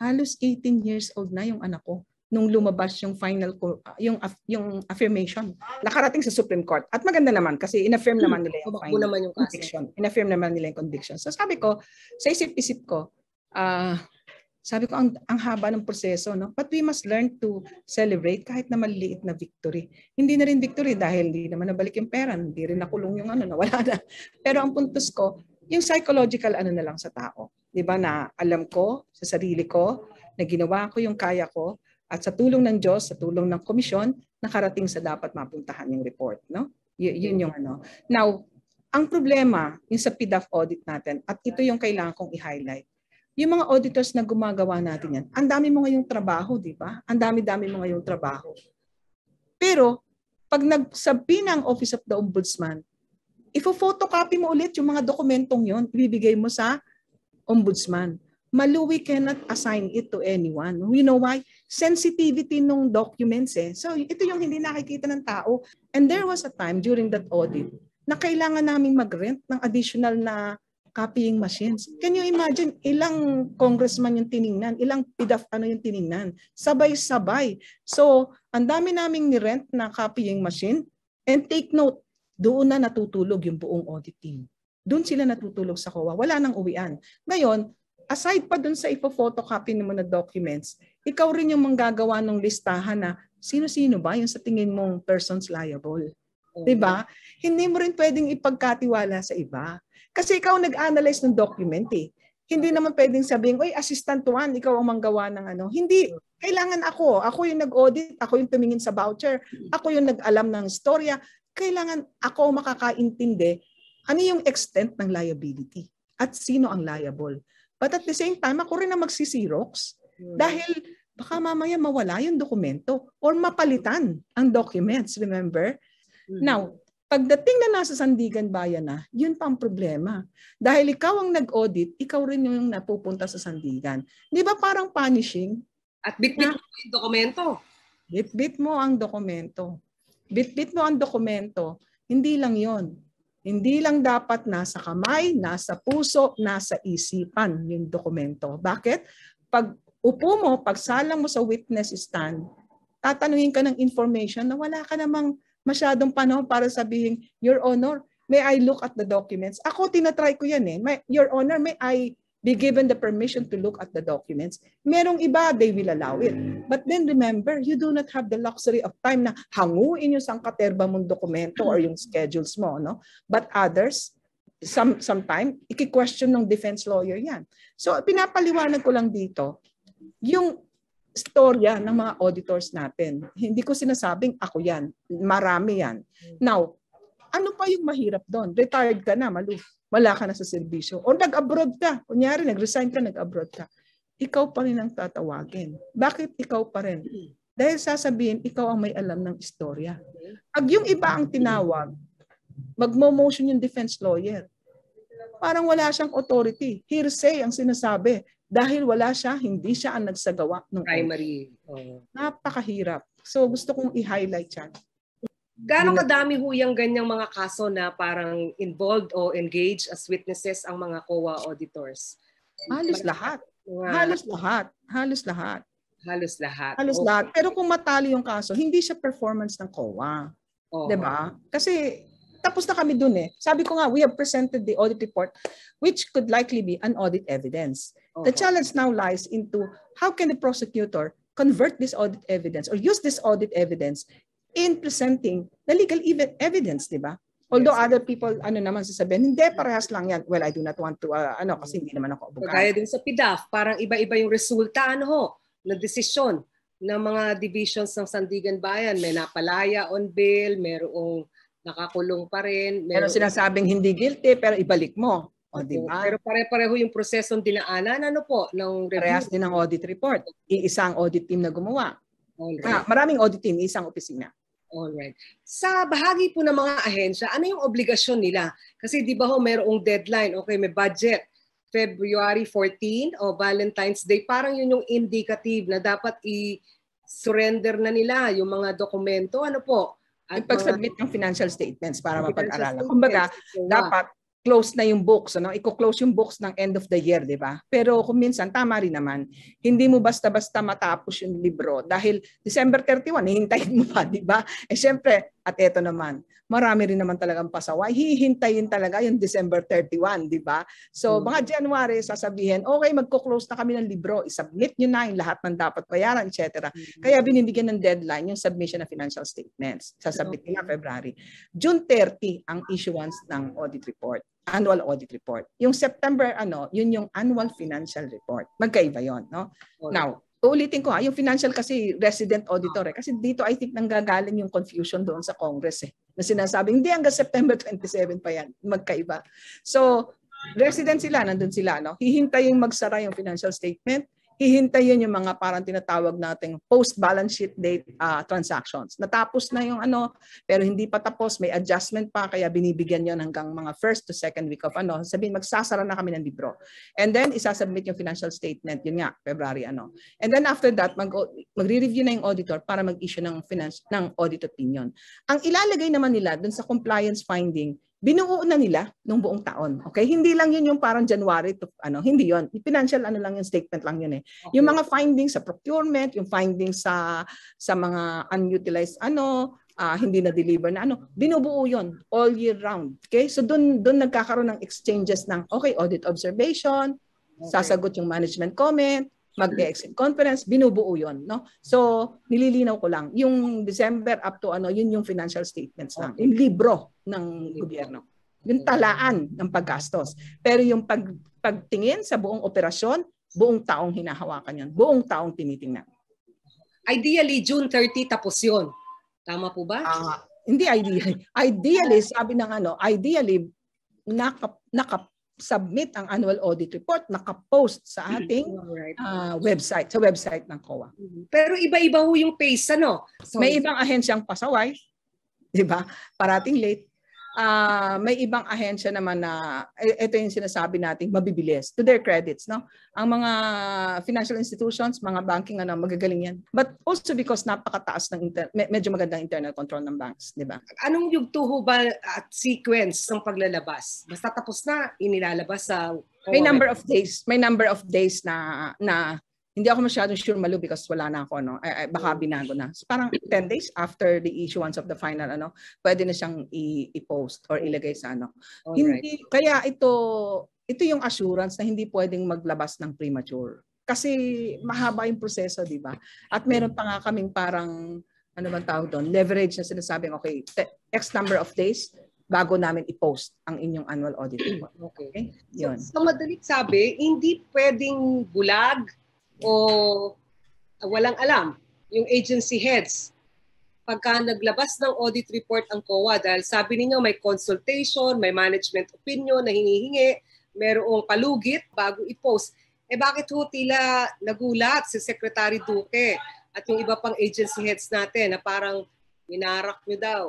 Halos 18 years old na yung anak ko nung lumabas yung final yung yung affirmation nakarating sa Supreme Court at maganda naman kasi inaffirm naman nila yung hmm. final naman yung conviction inaffirm naman nila yung conviction so sabi ko sa isip-isip ko uh, sabi ko ang, ang haba ng proseso no but we must learn to celebrate kahit na maliliit na victory hindi na rin victory dahil hindi naman nabalik yung pera hindi rin nakulong yung ano nawala na pero ang puntos ko yung psychological ano na lang sa tao 'di ba na alam ko sa sarili ko na ginawa ko yung kaya ko at sa tulong ng Diyos, sa tulong ng komisyon, nakarating sa dapat mapuntahan yung report. No? Y- yun yung ano. Now, ang problema yung sa PDAF audit natin, at ito yung kailangan kong i-highlight, yung mga auditors na gumagawa natin yan, ang dami mo ngayong trabaho, di ba? Ang dami-dami mo ngayong trabaho. Pero, pag nagsabi ng Office of the Ombudsman, ifo-photocopy mo ulit yung mga dokumentong yon ibibigay mo sa ombudsman. Malawi cannot assign it to anyone. We know why? Sensitivity ng documents eh. So ito yung hindi nakikita ng tao. And there was a time during that audit na kailangan namin mag-rent ng additional na copying machines. Can you imagine ilang congressman yung tiningnan, ilang PDAF ano yung tiningnan? Sabay-sabay. So, ang dami naming ni-rent na copying machine and take note, doon na natutulog yung buong audit team. Doon sila natutulog sa COA. Wala nang uwian. Ngayon, aside pa dun sa ipo-photocopy mo na documents, ikaw rin yung manggagawa ng listahan na sino-sino ba yung sa tingin mong persons liable. Okay. 'Di ba? Hindi mo rin pwedeng ipagkatiwala sa iba. Kasi ikaw nag-analyze ng document eh. Hindi naman pwedeng sabihin, "Oy, assistant 1, ikaw ang manggawa ng ano." Hindi kailangan ako. Ako yung nag-audit, ako yung tumingin sa voucher, ako yung nag-alam ng storya. Kailangan ako makakaintindi ano yung extent ng liability at sino ang liable. But at the same time, ako rin ang magsisirox hmm. dahil baka mamaya mawala yung dokumento or mapalitan ang documents, remember? Mm. Now, pagdating na nasa Sandigan Bayan na, yun pa ang problema. Dahil ikaw ang nag-audit, ikaw rin yung napupunta sa Sandigan. Di ba parang punishing? At bitbit mo yung dokumento. Bitbit mo ang dokumento. Bitbit mo ang dokumento. Hindi lang yon hindi lang dapat nasa kamay, nasa puso, nasa isipan yung dokumento. Bakit? Pag upo mo, pag salang mo sa witness stand, tatanungin ka ng information na wala ka namang masyadong panahon para sabihin, Your Honor, may I look at the documents? Ako, tinatry ko yan eh. May, Your Honor, may I be given the permission to look at the documents. Merong iba, they will allow it. But then remember, you do not have the luxury of time na hanguin yung sangkaterba mong dokumento or yung schedules mo. No? But others, some, sometime, iki-question ng defense lawyer yan. So pinapaliwanag ko lang dito, yung storya ng mga auditors natin. Hindi ko sinasabing ako yan. Marami yan. Now, ano pa yung mahirap doon? Retired ka na, malu wala ka na sa serbisyo. O nag-abroad ka. Kunyari, nag-resign ka, nag-abroad ka. Ikaw pa rin ang tatawagin. Bakit ikaw pa rin? Dahil sasabihin, ikaw ang may alam ng istorya. Pag yung iba ang tinawag, magmo-motion yung defense lawyer. Parang wala siyang authority. Hearsay ang sinasabi. Dahil wala siya, hindi siya ang nagsagawa. Ng Primary. Oh. Napakahirap. So gusto kong i-highlight yan. Gano'ng kadami huyang yung ganyang mga kaso na parang involved o engaged as witnesses ang mga COA auditors? Halos But, lahat. Mga... Halos lahat. Halos lahat. Halos lahat. Halos okay. lahat. Pero kung matali yung kaso, hindi siya performance ng COA. Oh. 'Di ba? Kasi tapos na kami dun eh. Sabi ko nga, we have presented the audit report which could likely be an audit evidence. Okay. The challenge now lies into how can the prosecutor convert this audit evidence or use this audit evidence in presenting the legal ev- evidence, di ba? Although yes. other people, ano naman sasabihin, hindi, parehas lang yan. Well, I do not want to, uh, ano, kasi hindi naman ako abogado. Kaya din sa PIDAF, parang iba-iba yung resulta, ano ho, ng desisyon ng mga divisions ng Sandigan Bayan. May napalaya on bail, merong nakakulong pa rin. Merong, pero sinasabing hindi guilty, pero ibalik mo. O, di ba? Pero pare-pareho yung prosesong dinaanan ano po ng review. Parehas din ng audit report. Iisang audit team na gumawa. Right. Ah, maraming audit team, isang opisina. Alright. Sa bahagi po ng mga ahensya, ano yung obligasyon nila? Kasi di ba ho mayroong deadline, okay, may budget. February 14 o Valentine's Day, parang yun yung indicative na dapat i-surrender na nila yung mga dokumento. Ano po? At pag-submit ng financial statements para mapag-aralan. Kumbaga, dapat close na yung books, ano? i close yung books ng end of the year, 'di ba? Pero kung minsan tama rin naman, hindi mo basta-basta matapos yung libro dahil December 31 hihintayin mo pa, 'di ba? Eh syempre, at eto naman, marami rin naman talagang pasaway. Hihintayin talaga yung December 31, di ba? So hmm. mga January, sasabihin, okay, magko-close na kami ng libro. I-submit nyo na yung lahat ng dapat bayaran, etc. Hmm. Kaya binibigyan ng deadline yung submission ng financial statements. Sasabit okay. nila February. June 30 ang issuance ng audit report annual audit report. Yung September ano, yun yung annual financial report. Magkaiba 'yon, no? Okay. Now, Uulitin ko ha, yung financial kasi resident auditor eh. Kasi dito I think nanggagaling yung confusion doon sa Congress eh. Na sinasabing, hindi hanggang September 27 pa yan. Magkaiba. So, resident sila, nandun sila. No? Hihintayin magsara yung financial statement hihintayin yung mga parang tinatawag nating post-balance sheet date uh, transactions. Natapos na yung ano, pero hindi pa tapos, may adjustment pa, kaya binibigyan yon hanggang mga first to second week of ano. Sabihin, magsasara na kami ng libro. And then, isasubmit yung financial statement, yun nga, February ano. And then after that, mag magre-review na yung auditor para mag-issue ng, finance, ng audit opinion. Ang ilalagay naman nila dun sa compliance finding, binuo na nila nung buong taon. Okay? Hindi lang yun yung parang January to ano, hindi yun. Financial ano lang yung statement lang yun eh. Okay. Yung mga findings sa procurement, yung findings sa sa mga unutilized ano, uh, hindi na deliver na ano, binubuo yun all year round. Okay? So doon doon nagkakaroon ng exchanges ng okay, audit observation, okay. sasagot yung management comment, mag-exit conference, binubuo yon no? So, nililinaw ko lang, yung December up to ano, yun yung financial statements lang, yung libro ng gobyerno. Yung talaan ng paggastos. Pero yung pag, pagtingin sa buong operasyon, buong taong hinahawakan yon, buong taong tinitingnan. Ideally, June 30 tapos yon. Tama po ba? Uh, hindi ideally. Ideally, sabi ng ano, ideally, naka, naka, submit ang annual audit report, nakapost sa mm-hmm. ating uh, website, sa website ng COA. Mm-hmm. Pero iba-iba ho yung pace, ano? So, May ibang ahensyang pasaway, di ba? Parating late uh, may ibang ahensya naman na ito e-, yung sinasabi natin mabibilis to their credits no ang mga financial institutions mga banking ano magagaling yan but also because napakataas ng inter- medyo magandang internal control ng banks di ba anong yugto ho ba at sequence ng paglalabas basta tapos na inilalabas sa may number of days may number of days na na hindi ako masyadong sure malo because wala na ako, no? Ay, ay, baka mm. binago na. So, parang 10 days after the issuance of the final, ano, pwede na siyang i-post or ilagay sa, ano. Alright. Hindi, kaya ito, ito yung assurance na hindi pwedeng maglabas ng premature. Kasi mahaba yung proseso, di ba? At meron pa nga kaming parang, ano bang tawag doon, leverage na sinasabing, okay, X number of days, bago namin i-post ang inyong annual audit report. Okay. okay? Yun. So, sa so madaling sabi, hindi pwedeng bulag, o walang alam, yung agency heads, pagka naglabas ng audit report ang COA dahil sabi ninyo may consultation, may management opinion na hinihingi, merong palugit bago i-post. Eh bakit ho tila nagulat si Secretary Duque at yung iba pang agency heads natin na parang minarak nyo daw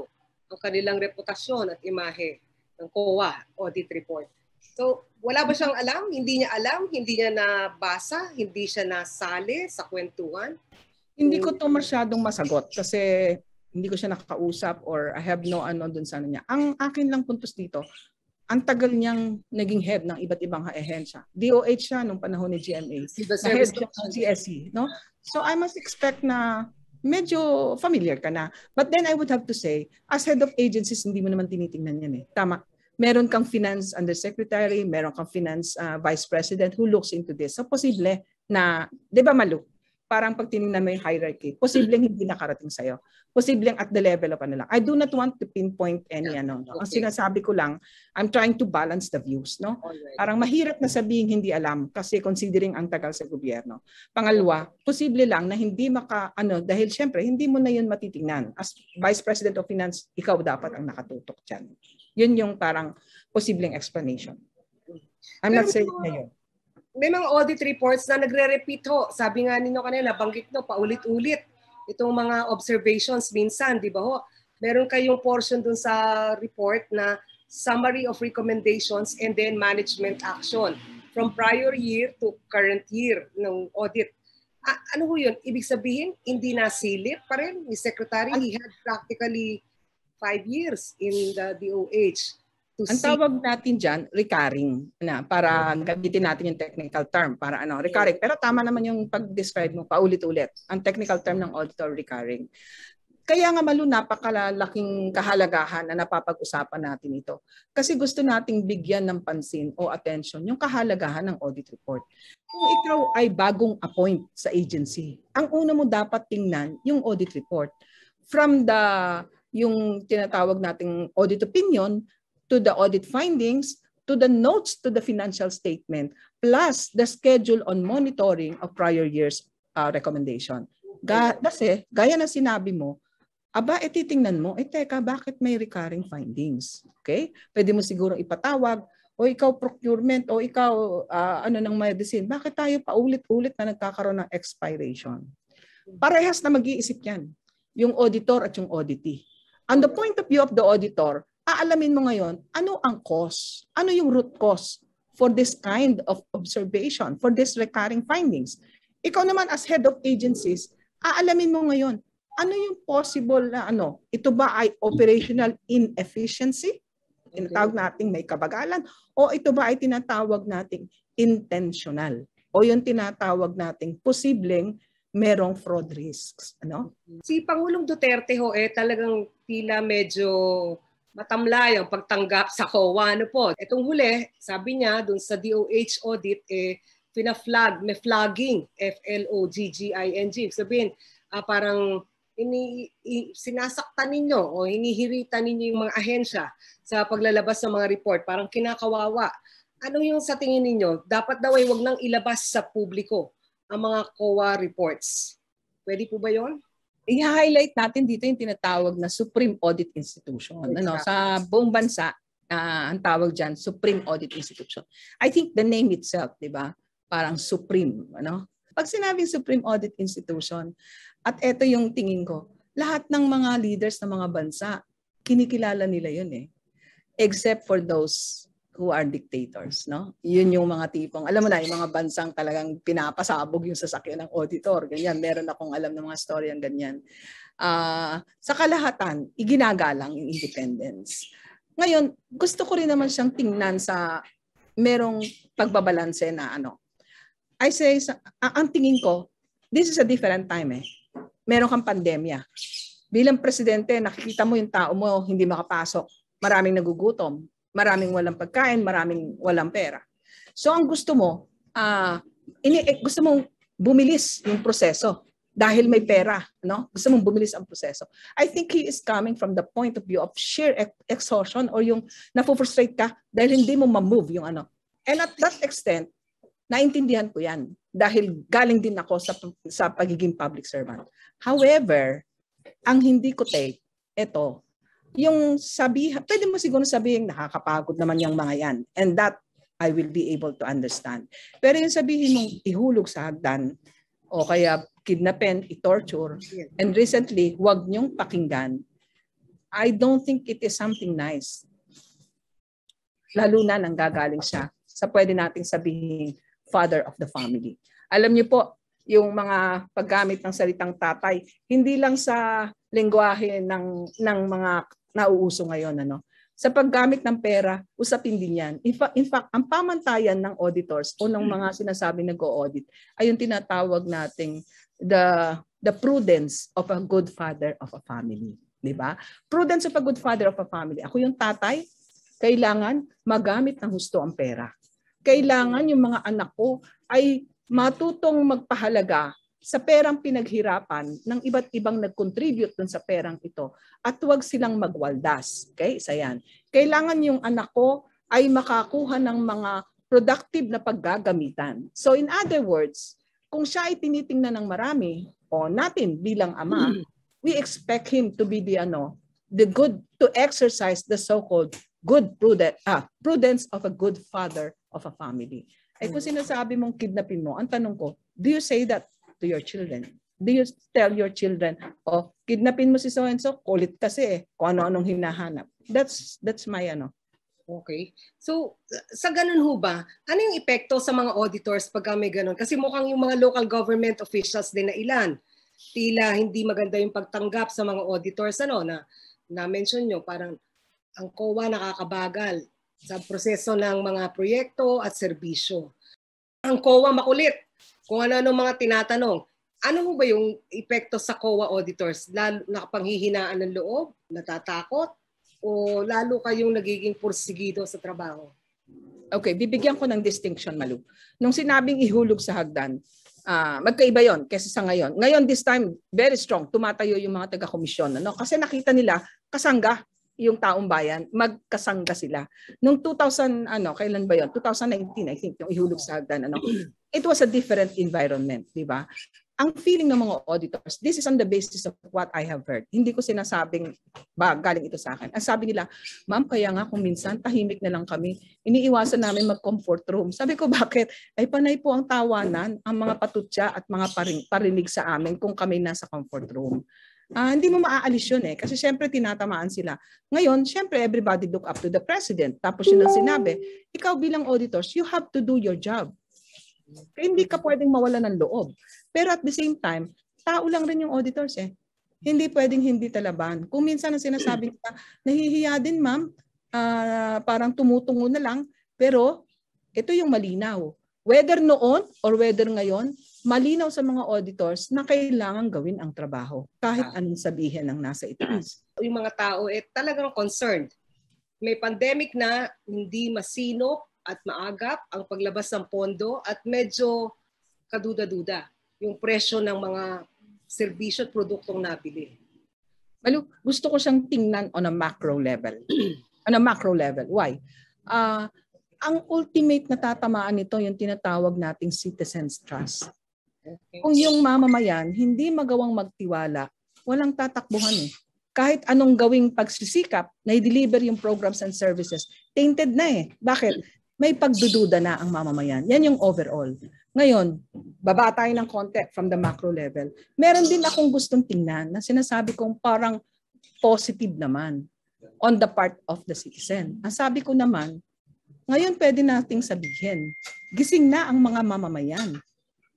ang kanilang reputasyon at imahe ng COA audit report. So, wala ba siyang alam? Hindi niya alam, hindi niya nabasa, hindi siya nasali sa kwentuhan? Hindi ko to masyadong masagot kasi hindi ko siya nakausap or I have no ano dun sa ano niya. Ang akin lang puntos dito, ang tagal niyang naging head ng iba't ibang ahensya. DOH siya nung panahon ni GMA. Na head ng GSE. No? So I must expect na medyo familiar ka na. But then I would have to say, as head of agencies, hindi mo naman tinitingnan yan eh. Tama, meron kang finance undersecretary, meron kang finance uh, vice president who looks into this. So posible na, di ba Malu, parang pag tinignan mo yung hierarchy, posibleng hindi nakarating sa'yo. Posibleng at the level of ano lang. I do not want to pinpoint any yeah. ano. No? Ang sinasabi ko lang, I'm trying to balance the views. no Parang mahirap na sabihin hindi alam kasi considering ang tagal sa gobyerno. Pangalawa, posible lang na hindi maka, ano, dahil syempre, hindi mo na yun matitingnan. As Vice President of Finance, ikaw dapat ang nakatutok dyan. Yun yung parang posibleng explanation. I'm not saying na yun. May mga audit reports na nagre-repeat ho. Sabi nga nino kanina, banggit no, paulit-ulit. Itong mga observations minsan, di ba ho? Meron kayong portion dun sa report na summary of recommendations and then management action from prior year to current year ng audit. A- ano ho yun? Ibig sabihin, hindi nasilip pa rin ni Secretary. He had practically five years in the DOH. To Ang see... tawag natin dyan, recurring na para gamitin natin yung technical term para ano, recurring. Pero tama naman yung pag-describe mo paulit-ulit. Ang technical term ng auditor recurring. Kaya nga Malu, napakalaking kahalagahan na napapag-usapan natin ito. Kasi gusto nating bigyan ng pansin o attention yung kahalagahan ng audit report. Kung ikaw ay bagong appoint sa agency, ang una mo dapat tingnan yung audit report. From the yung tinatawag nating audit opinion to the audit findings to the notes to the financial statement plus the schedule on monitoring of prior year's uh, recommendation. Ga kasi, gaya ng sinabi mo, aba, e titingnan mo, eh teka, bakit may recurring findings? Okay? Pwede mo siguro ipatawag, o ikaw procurement, o ikaw uh, ano ng medicine, bakit tayo paulit-ulit na nagkakaroon ng expiration? Parehas na mag-iisip yan, yung auditor at yung auditee. On the point of view of the auditor, aalamin mo ngayon, ano ang cause? Ano yung root cause for this kind of observation, for this recurring findings? Ikaw naman as head of agencies, aalamin mo ngayon, ano yung possible na ano, ito ba ay operational inefficiency? Tinatawag nating may kabagalan. O ito ba ay tinatawag nating intentional? O yung tinatawag nating posibleng merong fraud risks. Ano? Si Pangulong Duterte ho, eh, talagang tila medyo matamlay ang pagtanggap sa COA. Ano po? Itong huli, sabi niya dun sa DOH audit, eh, pina-flag, may flagging, F-L-O-G-G-I-N-G. Sabihin, ah, parang ini, sinasaktan ninyo o hinihirita ninyo yung mga ahensya sa paglalabas ng mga report. Parang kinakawawa. Ano yung sa tingin ninyo? Dapat daw ay wag nang ilabas sa publiko ang mga COA reports. Pwede po ba yon? I-highlight natin dito yung tinatawag na Supreme Audit Institution. Ano, sa buong bansa, uh, ang tawag diyan Supreme Audit Institution. I think the name itself, 'di ba? Parang supreme, ano? Pag sinabing Supreme Audit Institution, at ito yung tingin ko, lahat ng mga leaders ng mga bansa, kinikilala nila yun eh. Except for those who are dictators, no? Yun yung mga tipong, alam mo na, yung mga bansang talagang pinapasabog yung sasakyan ng auditor, ganyan. Meron akong alam ng mga story ang ganyan. Uh, sa kalahatan, iginagalang yung independence. Ngayon, gusto ko rin naman siyang tingnan sa merong pagbabalanse na ano. I say, sa, ang tingin ko, this is a different time eh. Meron kang pandemya. Bilang presidente, nakikita mo yung tao mo hindi makapasok. Maraming nagugutom Maraming walang pagkain, maraming walang pera. So ang gusto mo, uh, ini eh, gusto mong bumilis yung proseso dahil may pera, no? Gusto mong bumilis ang proseso. I think he is coming from the point of view of sheer exhaustion or yung na-frustrate ka dahil hindi mo ma-move yung ano. And at that extent, naintindihan ko 'yan dahil galing din ako sa sa pagiging public servant. However, ang hindi ko take ito yung sabihan, pwede mo siguro sabihin nakakapagod naman yung mga yan. And that I will be able to understand. Pero yung sabihin mong ihulog sa hagdan o kaya kidnapin, i-torture, and recently, huwag niyong pakinggan, I don't think it is something nice. Lalo na nang gagaling siya sa pwede nating sabihin, father of the family. Alam niyo po, yung mga paggamit ng salitang tatay, hindi lang sa lingwahe ng, ng mga nauuso ngayon. Ano? Sa paggamit ng pera, usapin din yan. In, fa- in fact, ang pamantayan ng auditors o ng mga sinasabi nag-audit ay yung tinatawag nating the, the prudence of a good father of a family. Di ba? Prudence of a good father of a family. Ako yung tatay, kailangan magamit ng husto ang pera. Kailangan yung mga anak ko ay matutong magpahalaga sa perang pinaghirapan ng iba't ibang nag-contribute dun sa perang ito at huwag silang magwaldas. Okay? Isa yan. Kailangan yung anak ko ay makakuha ng mga productive na paggagamitan. So in other words, kung siya ay tinitingnan ng marami o natin bilang ama, mm. we expect him to be the ano, the good to exercise the so-called good prudent, ah, prudence of a good father of a family. Ay eh, kung hmm. sinasabi mong kidnapin mo, ang tanong ko, do you say that to your children? Do you tell your children, oh, kidnapin mo si so-and-so, kulit kasi eh, kung ano-anong hinahanap. That's, that's my ano, Okay. So, sa ganun ho ba, ano yung epekto sa mga auditors pag may ganun? Kasi mukhang yung mga local government officials din na ilan, tila hindi maganda yung pagtanggap sa mga auditors, ano, na na-mention nyo, parang ang COA nakakabagal sa proseso ng mga proyekto at serbisyo. Ang COA makulit kung ano-ano mga tinatanong. Ano ho ba yung epekto sa COA auditors? Lalo, panghihinaan ng loob? Natatakot? O lalo kayong nagiging porsigido sa trabaho? Okay, bibigyan ko ng distinction, Malu. Nung sinabing ihulog sa hagdan, uh, magkaiba yon kaysa sa ngayon. Ngayon, this time, very strong. Tumatayo yung mga taga-komisyon. Ano? Kasi nakita nila, kasangga yung taong bayan, magkasangga sila. Nung 2000, ano, kailan ba yon? 2019, I think, yung ihulog sa hagdan. Ano? it was a different environment, di ba? Ang feeling ng mga auditors, this is on the basis of what I have heard. Hindi ko sinasabing ba galing ito sa akin. Ang sabi nila, ma'am, kaya nga kung minsan tahimik na lang kami, iniiwasan namin mag-comfort room. Sabi ko, bakit? Ay panay po ang tawanan, ang mga patutya at mga parin parinig sa amin kung kami nasa comfort room. Uh, hindi mo maaalis yun eh. Kasi syempre tinatamaan sila. Ngayon, syempre everybody look up to the president. Tapos yun ang sinabi, ikaw bilang auditors, you have to do your job. Kaya hindi ka pwedeng mawala ng loob. Pero at the same time, tao lang rin yung auditors eh. Hindi pwedeng hindi talaban. Kung minsan ang sinasabi nila, nahihiya din ma'am, uh, parang tumutungo na lang, pero ito yung malinaw. Whether noon or whether ngayon, malinaw sa mga auditors na kailangan gawin ang trabaho kahit ah. anong sabihin ng nasa itaas. Yung mga tao eh talagang concerned. May pandemic na, hindi masino, at maagap ang paglabas ng pondo at medyo kaduda-duda yung presyo ng mga serbisyo at produktong nabili. Malu, gusto ko siyang tingnan on a macro level. on a macro level. Why? Uh, ang ultimate na tatamaan nito yung tinatawag nating citizens trust. Kung yung mamamayan hindi magawang magtiwala, walang tatakbuhan eh. Kahit anong gawing pagsisikap na i-deliver yung programs and services, tainted na eh. Bakit? may pagdududa na ang mamamayan. Yan yung overall. Ngayon, baba tayo ng konti from the macro level. Meron din akong gustong tingnan na sinasabi kong parang positive naman on the part of the citizen. Ang sabi ko naman, ngayon pwede nating sabihin, gising na ang mga mamamayan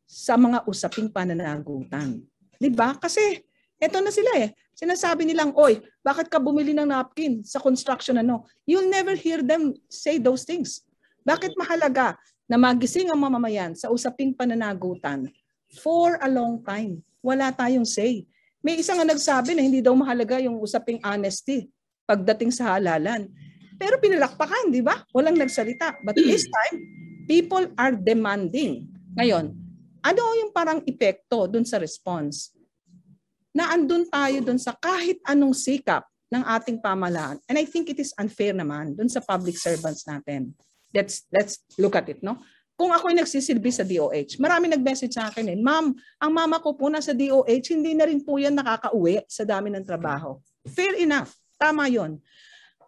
sa mga usaping pananagutan. Di ba? Kasi eto na sila eh. Sinasabi nilang, oy, bakit ka bumili ng napkin sa construction ano? You'll never hear them say those things. Bakit mahalaga na magising ang mamamayan sa usaping pananagutan for a long time? Wala tayong say. May isang nga nagsabi na hindi daw mahalaga yung usaping honesty pagdating sa halalan. Pero pinalakpakan, di ba? Walang nagsalita. But this time, people are demanding. Ngayon, ano yung parang epekto dun sa response? Na andun tayo dun sa kahit anong sikap ng ating pamahalaan. And I think it is unfair naman dun sa public servants natin. Let's, let's look at it, no? Kung ako'y nagsisilbi sa DOH, marami nag-message sa akin eh, Ma'am, ang mama ko po na sa DOH, hindi na rin po yan nakakauwi sa dami ng trabaho. Fair enough. Tama yon.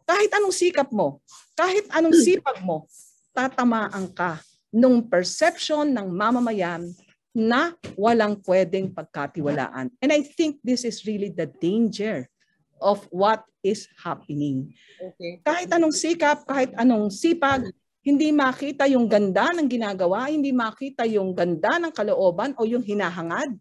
Kahit anong sikap mo, kahit anong sipag mo, tatamaan ka nung perception ng mamamayan na walang pwedeng pagkatiwalaan. And I think this is really the danger of what is happening. Okay. Kahit anong sikap, kahit anong sipag, hindi makita yung ganda ng ginagawa, hindi makita yung ganda ng kalooban o yung hinahangad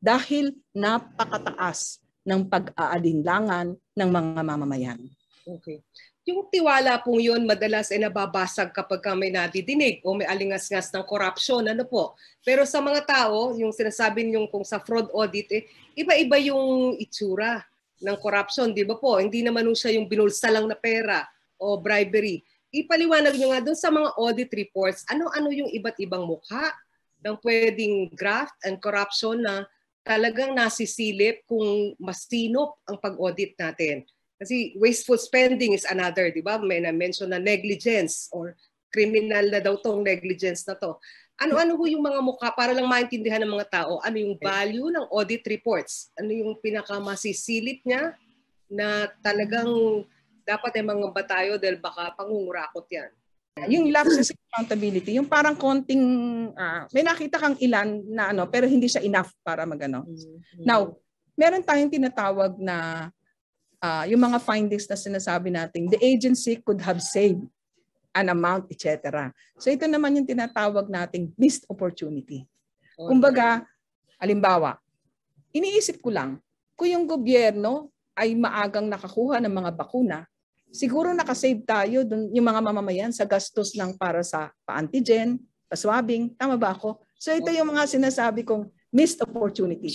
dahil napakataas ng pag-aalinlangan ng mga mamamayan. Okay. Yung tiwala po yun madalas ay nababasag kapag may nadidinig o may alingas-ngas ng korupsyon, ano po. Pero sa mga tao, yung sinasabi niyong kung sa fraud audit, eh, iba-iba yung itsura ng korupsyon, di ba po? Hindi naman siya yung binulsa lang na pera o bribery ipaliwanag nyo nga doon sa mga audit reports, ano-ano yung iba't ibang mukha ng pwedeng graft and corruption na talagang nasisilip kung masinop ang pag-audit natin. Kasi wasteful spending is another, di ba? May na-mention na negligence or criminal na daw tong negligence na to. Ano-ano ho yung mga mukha para lang maintindihan ng mga tao ano yung value ng audit reports? Ano yung pinaka masisilip niya na talagang dapat ay mangamba tayo dahil baka pangungurakot yan. Yung lapses in accountability, yung parang konting, uh, may nakita kang ilan na ano, pero hindi siya enough para magano. Mm-hmm. Now, meron tayong tinatawag na uh, yung mga findings na sinasabi natin, the agency could have saved an amount, etc. So ito naman yung tinatawag nating missed opportunity. Okay. Kumbaga, halimbawa, iniisip ko lang, kung yung gobyerno ay maagang nakakuha ng mga bakuna, siguro nakasave tayo dun, yung mga mamamayan sa gastos ng para sa pa-antigen, pa-swabbing. Tama ba ako? So ito yung mga sinasabi kong missed opportunity.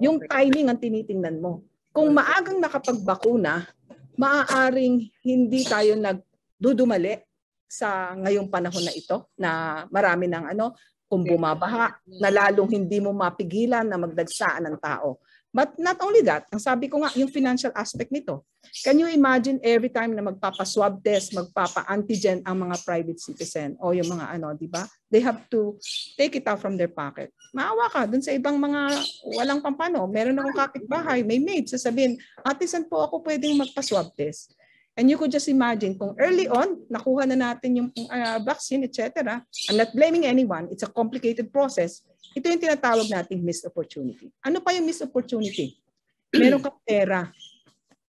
Yung timing ang tinitingnan mo. Kung maagang nakapagbakuna, maaaring hindi tayo nagdudumali sa ngayong panahon na ito na marami ng ano, kung bumabaha, na lalong hindi mo mapigilan na magdagsaan ng tao. But not only that, ang sabi ko nga, yung financial aspect nito. Can you imagine every time na magpapa-swab test, magpapa-antigen ang mga private citizen o yung mga ano, di ba? They have to take it out from their pocket. Maawa ka dun sa ibang mga walang pampano. Meron akong kapitbahay, may maid, sasabihin, ate, saan po ako pwedeng magpa-swab test? And you could just imagine kung early on, nakuha na natin yung uh, vaccine, etc. I'm not blaming anyone. It's a complicated process. Ito yung tinatawag natin missed opportunity. Ano pa yung missed opportunity? Meron kang pera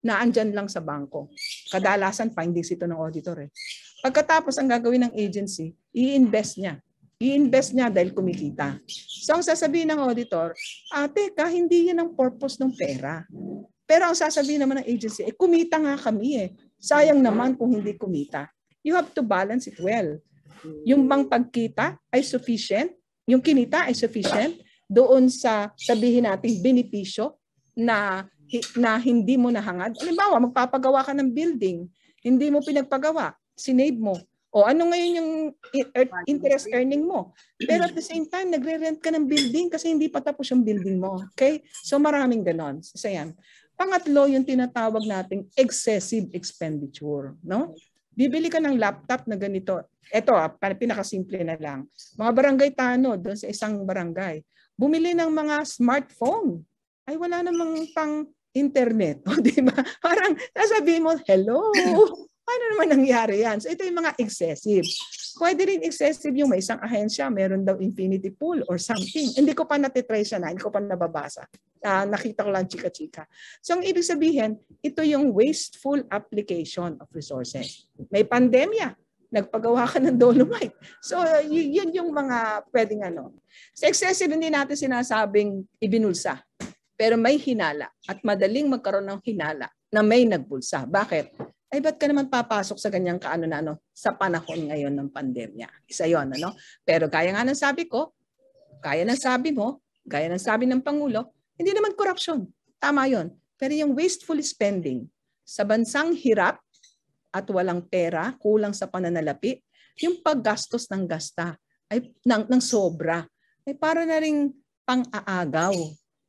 na andyan lang sa bangko. Kadalasan findings ito ng auditor. Eh. Pagkatapos ang gagawin ng agency, i-invest niya. I-invest niya dahil kumikita. So ang sasabihin ng auditor, ate ah, ka, hindi yan ang purpose ng pera. Pero ang sasabihin naman ng agency, eh, kumita nga kami eh. Sayang naman kung hindi kumita. You have to balance it well. Yung bang pagkita ay sufficient, yung kinita ay sufficient doon sa sabihin nating benepisyo na na hindi mo nahangad. Halimbawa, magpapagawa ka ng building, hindi mo pinagpagawa, sinave mo. O ano ngayon yung er, interest earning mo? Pero at the same time, nagre-rent ka ng building kasi hindi pa tapos yung building mo. Okay? So maraming ganon. Isa yan. Pangatlo, yung tinatawag nating excessive expenditure. No? Bibili ka ng laptop na ganito. Ito, ah, pinakasimple na lang. Mga barangay tano, doon sa isang barangay. Bumili ng mga smartphone. Ay, wala namang pang internet. O, di ba? Parang nasabihin mo, hello. Ano naman nangyari yan? So, ito yung mga excessive. Pwede rin excessive yung may isang ahensya, meron daw infinity pool or something. Hindi ko pa natitry siya na, hindi ko pa nababasa. Uh, nakita ko lang chika-chika. So ang ibig sabihin, ito yung wasteful application of resources. May pandemya, nagpagawa ka ng dolomite. So, yun yung mga pwedeng ano. Sa excessive, hindi natin sinasabing ibinulsa. Pero may hinala at madaling magkaroon ng hinala na may nagbulsa. Bakit? ay ba't ka naman papasok sa ganyang kaano na ano sa panahon ngayon ng pandemya. Isa yon ano? Pero gaya nga ng sabi ko, gaya ng sabi mo, gaya ng sabi ng Pangulo, hindi naman korupsyon. Tama yon. Pero yung wasteful spending sa bansang hirap at walang pera, kulang sa pananalapi, yung paggastos ng gasta ay ng, ng sobra ay para na ring pang-aagaw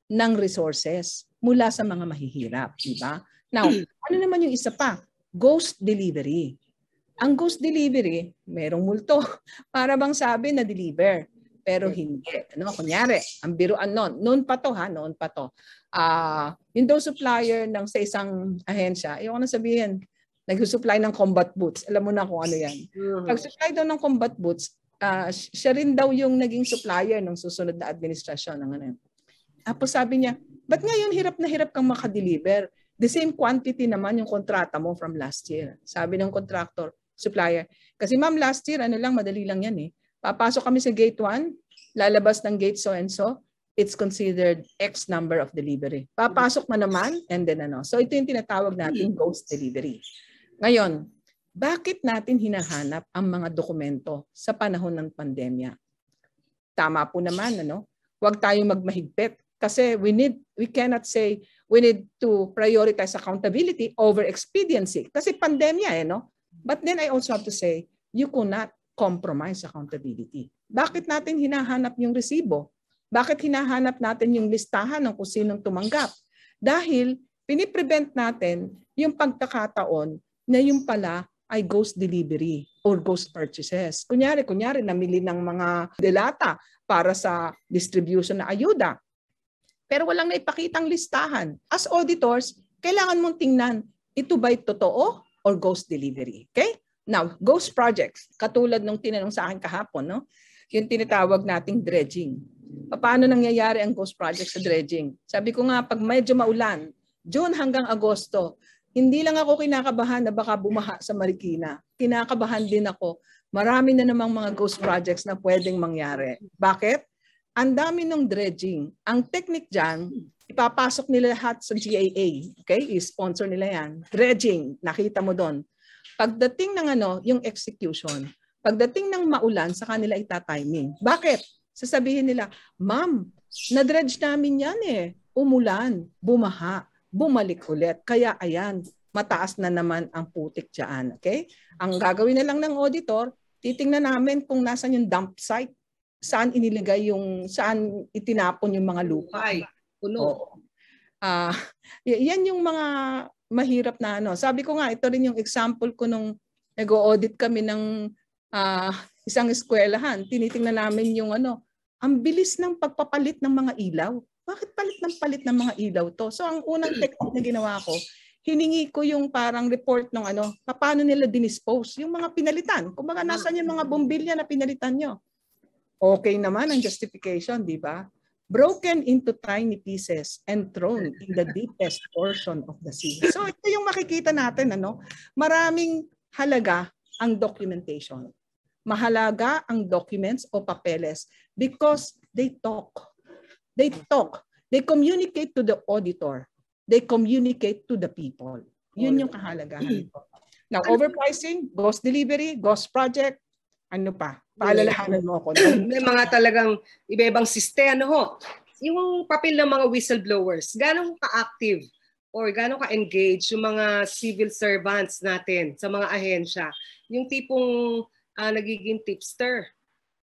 ng resources mula sa mga mahihirap, di ba? Now, ano naman yung isa pa? ghost delivery. Ang ghost delivery, merong multo. Para bang sabi na deliver. Pero hmm. hindi. Ano, kunyari, ang biruan noon. Noon pa to ha, noon pa to. Uh, yung daw supplier ng sa isang ahensya, ayoko na sabihin, nag-supply ng combat boots. Alam mo na kung ano yan. Hmm. Pag-supply daw ng combat boots, uh, siya rin daw yung naging supplier ng susunod na administrasyon. Ng ano. Tapos sabi niya, ba't ngayon hirap na hirap kang makadeliver? The same quantity naman yung kontrata mo from last year. Sabi ng contractor, supplier. Kasi ma'am, last year, ano lang, madali lang yan eh. Papasok kami sa gate 1, lalabas ng gate so and so, it's considered X number of delivery. Papasok na naman, and then ano. So ito yung tinatawag natin hmm. ghost delivery. Ngayon, bakit natin hinahanap ang mga dokumento sa panahon ng pandemya? Tama po naman, ano? Huwag tayong magmahigpit kasi we need we cannot say we need to prioritize accountability over expediency. Kasi pandemya eh, no? But then I also have to say, you cannot compromise accountability. Bakit natin hinahanap yung resibo? Bakit hinahanap natin yung listahan ng kung sinong tumanggap? Dahil piniprevent natin yung pagkakataon na yung pala ay ghost delivery or ghost purchases. Kunyari, kunyari, namili ng mga delata para sa distribution na ayuda pero walang naipakitang listahan. As auditors, kailangan mong tingnan, ito ba'y totoo or ghost delivery? Okay? Now, ghost projects, katulad nung tinanong sa akin kahapon, no? yung tinatawag nating dredging. Paano nangyayari ang ghost project sa dredging? Sabi ko nga, pag medyo maulan, June hanggang Agosto, hindi lang ako kinakabahan na baka bumaha sa Marikina. Kinakabahan din ako. Marami na namang mga ghost projects na pwedeng mangyari. Bakit? ang dami ng dredging. Ang technique dyan, ipapasok nila lahat sa GAA. Okay? I-sponsor nila yan. Dredging, nakita mo doon. Pagdating ng ano, yung execution. Pagdating ng maulan, sa kanila itatiming. Bakit? Sasabihin nila, Ma'am, na-dredge namin yan eh. Umulan, bumaha, bumalik ulit. Kaya ayan, mataas na naman ang putik dyan. Okay? Ang gagawin na lang ng auditor, titingnan namin kung nasan yung dump site saan iniligay yung saan itinapon yung mga lupa. Ay, puno. Ah, uh, yan yung mga mahirap na ano. Sabi ko nga ito rin yung example ko nung nag-audit kami ng uh, isang eskwelahan. Tinitingnan namin yung ano, ang bilis ng pagpapalit ng mga ilaw. Bakit palit ng palit ng mga ilaw to? So ang unang technique na ginawa ko, hiningi ko yung parang report ng ano, paano nila dinispose yung mga pinalitan. Kumbaga nasaan yung mga bombilya na pinalitan nyo. Okay naman ang justification, di ba? Broken into tiny pieces and thrown in the deepest portion of the sea. So ito yung makikita natin, ano? Maraming halaga ang documentation. Mahalaga ang documents o papeles because they talk. They talk. They communicate to the auditor. They communicate to the people. Yun yung kahalagahan mm-hmm. nito. Now, overpricing, ghost delivery, ghost project, ano pa, hmm. paalalahanan mo ako. May mga talagang iba-ibang siste, ano ho. Yung papel ng mga whistleblowers, gano'ng ka-active or gano'ng ka-engage yung mga civil servants natin sa mga ahensya? Yung tipong uh, nagiging tipster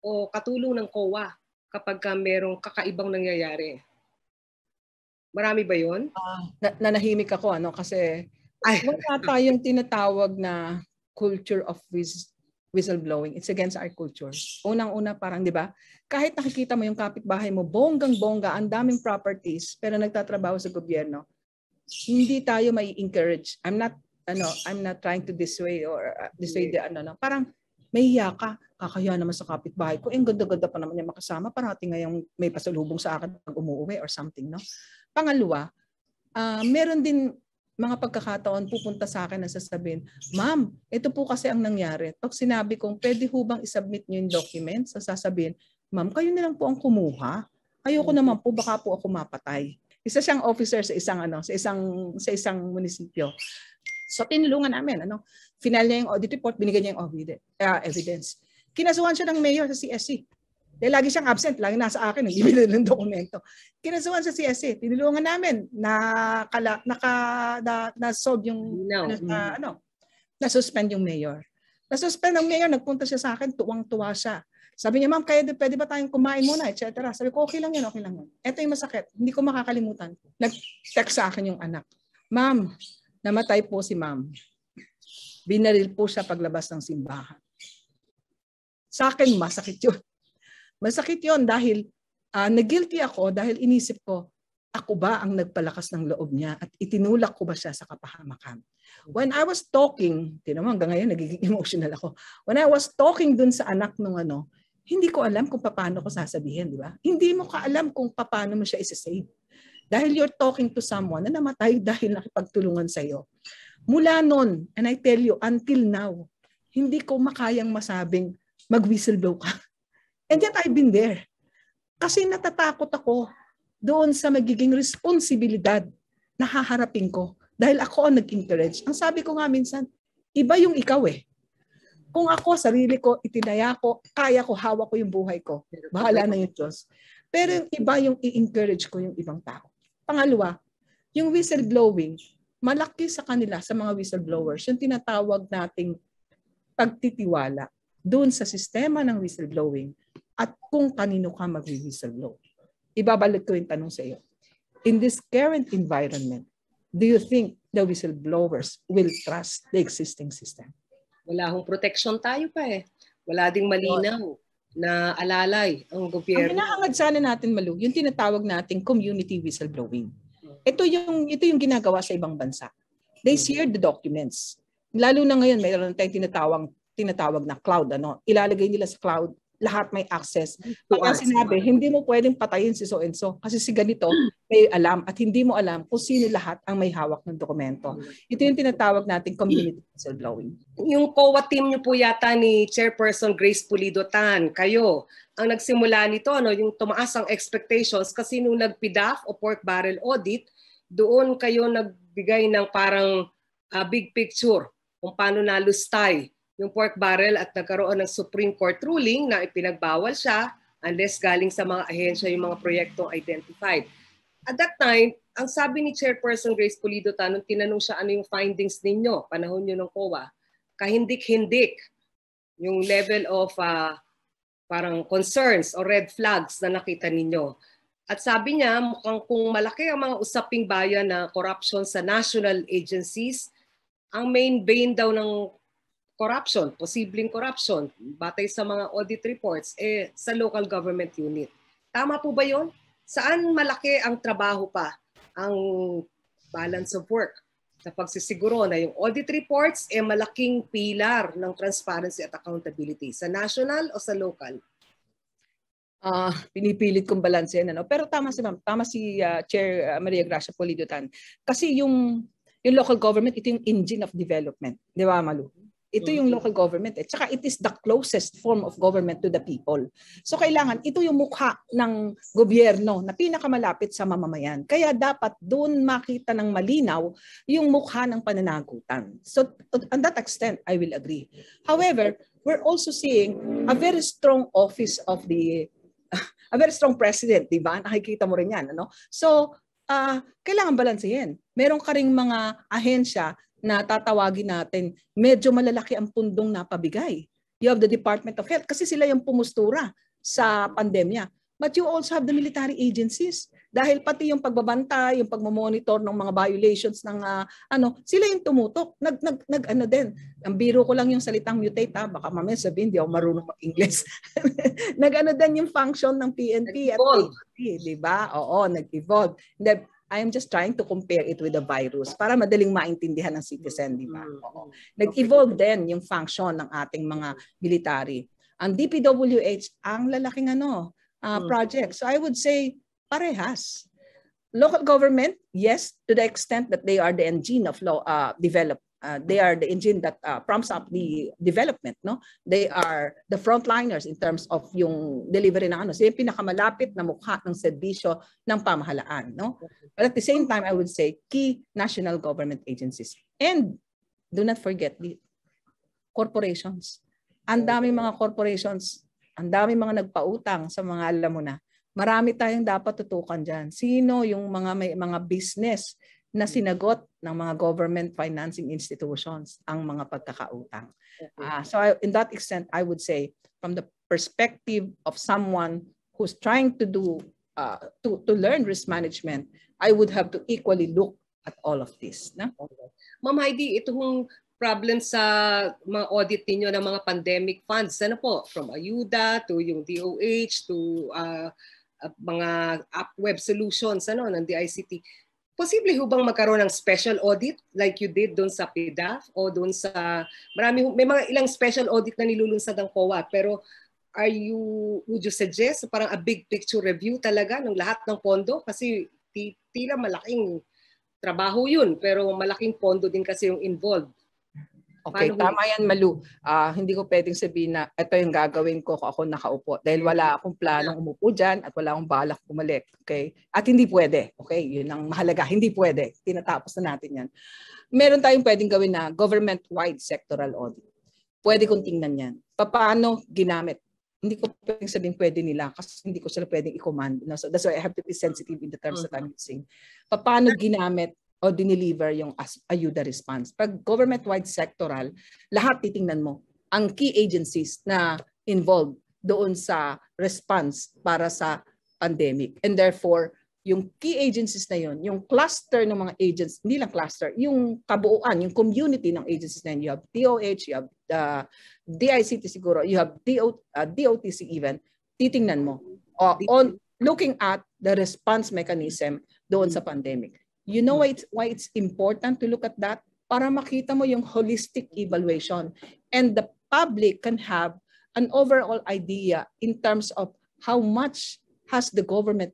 o katulong ng COA kapag ka merong kakaibang nangyayari. Marami ba yon? Uh, ah, na- nanahimik ako ano kasi Ay. wala tayong tinatawag na culture of wis- whistleblowing. It's against our culture. Unang-una parang, di ba? Kahit nakikita mo yung kapitbahay mo, bonggang-bongga, ang daming properties, pero nagtatrabaho sa gobyerno, hindi tayo may encourage. I'm not, ano, I'm not trying to dissuade or uh, dissuade, yeah. ano, no. parang may hiya ka. Kakaya naman sa kapitbahay ko. Eh, ganda-ganda pa naman niya makasama. Parati nga may pasalubong sa akin pag umuwi or something, no? Pangalawa, uh, meron din mga pagkakataon pupunta sa akin na sasabihin, Ma'am, ito po kasi ang nangyari. Pag sinabi kong pwede ho bang isubmit nyo yung document, so sasabihin, Ma'am, kayo na lang po ang kumuha. Ayoko naman po, baka po ako mapatay. Isa siyang officer sa isang ano, sa isang sa isang munisipyo. So tinulungan namin, ano, final niya yung audit report, binigyan niya yung ah, evidence. Kinasuhan siya ng mayor sa CSC. Dahil lagi siyang absent, lagi nasa akin, eh, ibigay ng dokumento. Kinasuhan sa CSA, tinulungan namin na naka, na, na solve yung, no. na, mm. na, ano, na-suspend yung mayor. Na-suspend ang mayor, nagpunta siya sa akin, tuwang-tuwa siya. Sabi niya, ma'am, kaya pwede ba tayong kumain muna, etc. Sabi ko, okay lang yan, okay lang yan. Ito yung masakit, hindi ko makakalimutan. Nag-text sa akin yung anak. Ma'am, namatay po si ma'am. Binaril po siya paglabas ng simbahan. Sa akin, masakit yun. Masakit yon dahil uh, ah, nag-guilty ako dahil inisip ko, ako ba ang nagpalakas ng loob niya at itinulak ko ba siya sa kapahamakan? When I was talking, tinawag hanggang ngayon nagiging emotional ako. When I was talking dun sa anak nung ano, hindi ko alam kung paano ko sasabihin, di ba? Hindi mo ka alam kung paano mo siya isa-save. Dahil you're talking to someone na namatay dahil nakipagtulungan sa iyo. Mula noon, and I tell you, until now, hindi ko makayang masabing mag-whistleblow ka. And yet I've been there. Kasi natatakot ako doon sa magiging responsibilidad na haharapin ko. Dahil ako ang nag-encourage. Ang sabi ko nga minsan, iba yung ikaw eh. Kung ako, sarili ko, itinaya ko, kaya ko, hawa ko yung buhay ko. Bahala na yung Diyos. Pero yung iba yung i-encourage ko yung ibang tao. Pangalawa, yung whistleblowing, malaki sa kanila, sa mga whistleblowers, yung tinatawag nating pagtitiwala doon sa sistema ng whistleblowing at kung kanino ka mag-whistleblow. Ibabalik ko yung tanong sa iyo. In this current environment, do you think the whistleblowers will trust the existing system? Wala hong protection tayo pa eh. Wala ding malinaw na alalay ang gobyerno. Ang hinahangad sana natin, Malu, yung tinatawag nating community whistleblowing. Hmm. Ito yung, ito yung ginagawa sa ibang bansa. They hmm. share the documents. Lalo na ngayon, mayroon tayong tinatawag, tinatawag na cloud. Ano? Ilalagay nila sa cloud lahat may access. Mm, Kaya sinabi, hindi mo pwedeng patayin si so-and-so kasi si ganito mm. may alam at hindi mo alam kung sino lahat ang may hawak ng dokumento. Ito yung tinatawag nating community whistleblowing. Yung COA team niyo po yata ni Chairperson Grace Pulido Tan, kayo, ang nagsimula nito, ano, yung tumaas ang expectations kasi nung nag-PDAF o pork barrel audit, doon kayo nagbigay ng parang uh, big picture kung paano nalustay yung pork barrel at nagkaroon ng Supreme Court ruling na ipinagbawal siya unless galing sa mga ahensya yung mga proyektong identified. At that time, ang sabi ni Chairperson Grace Pulido Tanong, tinanong siya ano yung findings ninyo, panahon nyo ng COA, kahindik-hindik yung level of uh, parang concerns or red flags na nakita ninyo. At sabi niya, mukhang kung malaki ang mga usaping bayan na corruption sa national agencies, ang main bane daw ng corruption, posibleng corruption, batay sa mga audit reports, eh, sa local government unit. Tama po ba yon? Saan malaki ang trabaho pa, ang balance of work? Sa pagsisiguro na yung audit reports ay eh, malaking pilar ng transparency at accountability sa national o sa local? Uh, pinipilit kong balansehin ano pero tama si ma'am tama si uh, chair ah, Maria Gracia Polidotan kasi yung yung local government ito yung engine of development di ba Malu ito yung mm-hmm. local government. At eh. saka it is the closest form of government to the people. So kailangan, ito yung mukha ng gobyerno na pinakamalapit sa mamamayan. Kaya dapat doon makita ng malinaw yung mukha ng pananagutan. So on that extent, I will agree. However, we're also seeing a very strong office of the a very strong president, di ba? Nakikita mo rin yan. Ano? So, uh, kailangan balansehin. Meron ka ring mga ahensya na tatawagin natin, medyo malalaki ang pundong napabigay. You have the Department of Health kasi sila yung pumustura sa pandemya. But you also have the military agencies dahil pati yung pagbabanta, yung pagmomonitor ng mga violations ng uh, ano, sila yung tumutok. Nag nag, nag ano din. Ang biro ko lang yung salitang mutate ha, ah, baka mamaya sabihin hindi ako marunong mag-English. nag ano din yung function ng PNP at PNP, di ba? Oo, nag-evolve. I am just trying to compare it with the virus para madaling maintindihan ng citizen, di ba? Mm-hmm. Oo. Mm-hmm. Nag-evolve din yung function ng ating mga military. Ang DPWH, ang lalaking ano, uh, project. So I would say parehas. Local government, yes, to the extent that they are the engine of law uh, ah, develop, uh, they are the engine that uh, prompts up the development no they are the frontliners in terms of yung delivery na ano sila yung pinakamalapit na mukha ng serbisyo ng pamahalaan no but at the same time i would say key national government agencies and do not forget the corporations ang daming mga corporations ang daming mga nagpautang sa mga alam mo na marami tayong dapat tutukan diyan sino yung mga may mga business na sinagot ng mga government financing institutions ang mga pagkakautang. Uh, so I, in that extent, I would say from the perspective of someone who's trying to do uh, to, to learn risk management, I would have to equally look at all of this. Na? Ma'am Heidi, itong problem sa mga audit niyo ng mga pandemic funds, ano po, from ayuda to yung DOH to uh, mga app web solutions ano ng DICT posible ho bang magkaroon ng special audit like you did doon sa PDAF o doon sa marami may mga ilang special audit na nilulunsad ng COA pero are you would you suggest parang a big picture review talaga ng lahat ng pondo kasi tila malaking trabaho yun pero malaking pondo din kasi yung involved Okay, Paano tama yan Malu. Uh, hindi ko pwedeng sabihin na ito yung gagawin ko kung ako nakaupo dahil wala akong planong umupo dyan at wala akong balak bumalik. Okay? At hindi pwede. Okay, yun ang mahalaga. Hindi pwede. Tinatapos na natin yan. Meron tayong pwedeng gawin na government-wide sectoral audit. Pwede kong tingnan yan. Paano ginamit? Hindi ko pwedeng sabihin pwede nila kasi hindi ko sila pwedeng i-command. No? So that's why I have to be sensitive in the terms that I'm mm-hmm. using. Paano ginamit o dineliver yung ayuda response. Pag government-wide sectoral, lahat titingnan mo ang key agencies na involved doon sa response para sa pandemic. And therefore, yung key agencies na yun, yung cluster ng mga agents, hindi lang cluster, yung kabuuan, yung community ng agencies na yun. You have DOH, you have uh, DICT siguro, you have DO, uh, DOTC even, titingnan mo. Uh, on looking at the response mechanism doon sa pandemic. You know mm-hmm. why it's, why it's important to look at that? Para makita mo yung holistic evaluation. And the public can have an overall idea in terms of how much has the government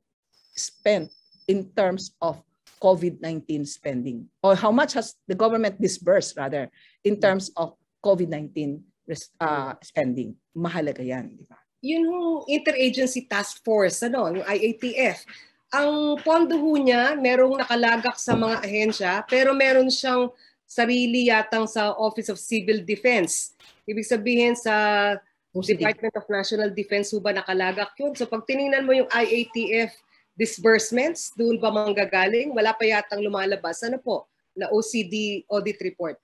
spent in terms of COVID-19 spending or how much has the government disbursed rather in mm-hmm. terms of COVID-19 uh, spending. Mahalaga yan, di ba? Yun yung interagency task force, ano, yung IATF ang pondo ho niya, merong nakalagak sa mga ahensya, pero meron siyang sarili yatang sa Office of Civil Defense. Ibig sabihin sa OCD. Department of National Defense ho ba nakalagak yun? So pag tiningnan mo yung IATF disbursements, doon ba manggagaling? Wala pa yatang lumalabas. Ano po? Na OCD audit report.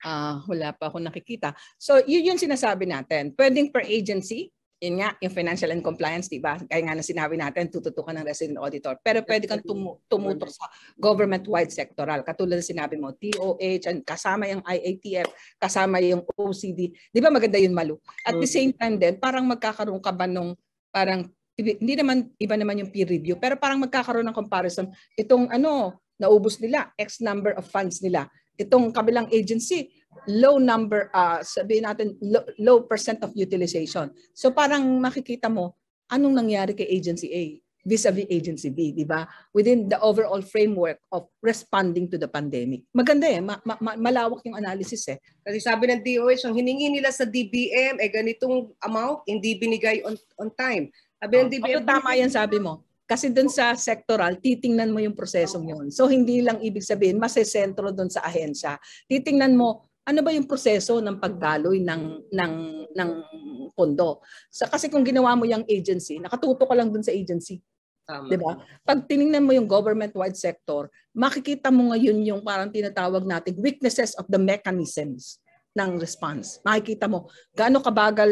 Ah, uh, wala pa ako nakikita. So, yun yung sinasabi natin. Pwedeng per agency, yun nga, yung financial and compliance, di ba? Kaya nga na sinabi natin, tututukan ng resident auditor. Pero pwede kang tumu- tumutok sa government-wide sectoral. Katulad sinabi mo, TOH, and kasama yung IATF, kasama yung OCD. Di ba maganda yun, Malu? At the mm. same time din, parang magkakaroon ka ba nung parang hindi naman iba naman yung peer review pero parang magkakaroon ng comparison itong ano naubos nila x number of funds nila itong kabilang agency low number, uh, sabihin natin, low, low percent of utilization. So parang makikita mo, anong nangyari kay agency A vis-a-vis agency B, di ba? Within the overall framework of responding to the pandemic. Maganda eh, ma- ma- malawak yung analysis eh. Kasi sabi ng DOH, ang hiningi nila sa DBM, eh ganitong amount, hindi binigay on, on time. Sabi oh, ng DBM, oh, tama yan sabi mo. Kasi doon sa sectoral, titingnan mo yung prosesong yun. So hindi lang ibig sabihin, masesentro doon sa ahensya. Titingnan mo ano ba yung proseso ng pagdaloy ng ng ng pondo? Sa kasi kung ginawa mo yung agency, nakatuto ka lang dun sa agency. Tama. 'Di ba? Pag tiningnan mo yung government-wide sector, makikita mo ngayon yung parang tinatawag nating weaknesses of the mechanisms ng response. Makikita mo gaano kabagal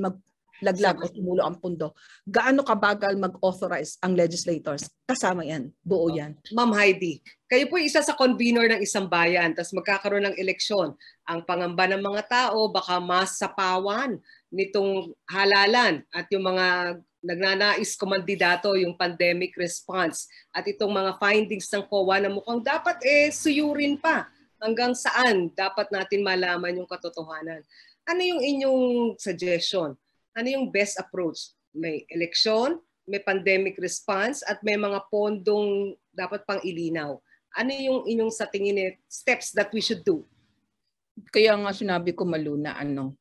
mag laglag o tumulo ang pundo. Gaano kabagal mag-authorize ang legislators? Kasama yan. Buo ah. yan. Ma'am Heidi, kayo po isa sa convener ng isang bayan, tapos magkakaroon ng eleksyon. Ang pangamba ng mga tao, baka masapawan nitong halalan at yung mga nagnanais kumandidato yung pandemic response at itong mga findings ng COA na mukhang dapat eh suyurin pa hanggang saan dapat natin malaman yung katotohanan. Ano yung inyong suggestion? ano yung best approach? May eleksyon, may pandemic response, at may mga pondong dapat pang ilinaw. Ano yung inyong sa tingin eh, steps that we should do? Kaya nga sinabi ko maluna, ano,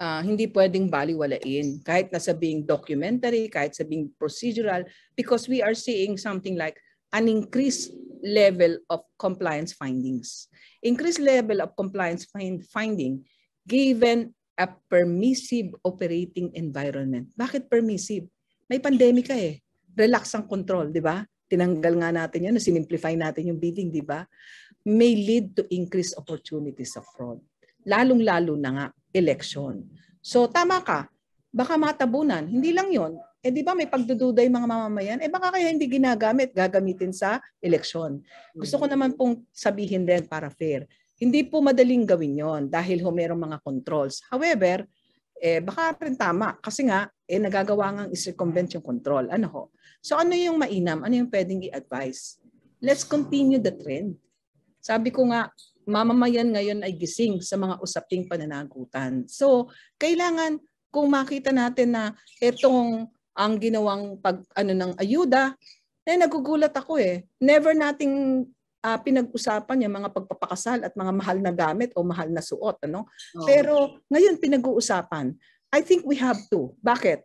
uh, hindi pwedeng baliwalain kahit na sabing documentary, kahit sabing procedural, because we are seeing something like an increased level of compliance findings. Increased level of compliance find finding given a permissive operating environment. Bakit permissive? May pandemika eh. Relax ang control, di ba? Tinanggal nga natin yan, sinimplify natin yung bidding, di ba? May lead to increased opportunities of fraud. Lalong-lalo na nga, election. So tama ka, baka matabunan. Hindi lang yon. Eh di ba may pagdududa yung mga mamamayan? Eh baka kaya hindi ginagamit, gagamitin sa election. Gusto ko mm. naman pong sabihin din para fair. Hindi po madaling gawin yon dahil ho merong mga controls. However, eh, baka rin tama kasi nga eh, nagagawa nga i-circumvent yung control. Ano ho? So ano yung mainam? Ano yung pwedeng i-advise? Let's continue the trend. Sabi ko nga, mamamayan ngayon ay gising sa mga usaping pananagutan. So kailangan kung makita natin na itong ang ginawang pag ano ng ayuda, eh nagugulat ako eh. Never nating uh, pinag-usapan yung mga pagpapakasal at mga mahal na gamit o mahal na suot. Ano? Oh. Pero ngayon pinag-uusapan. I think we have to. Bakit?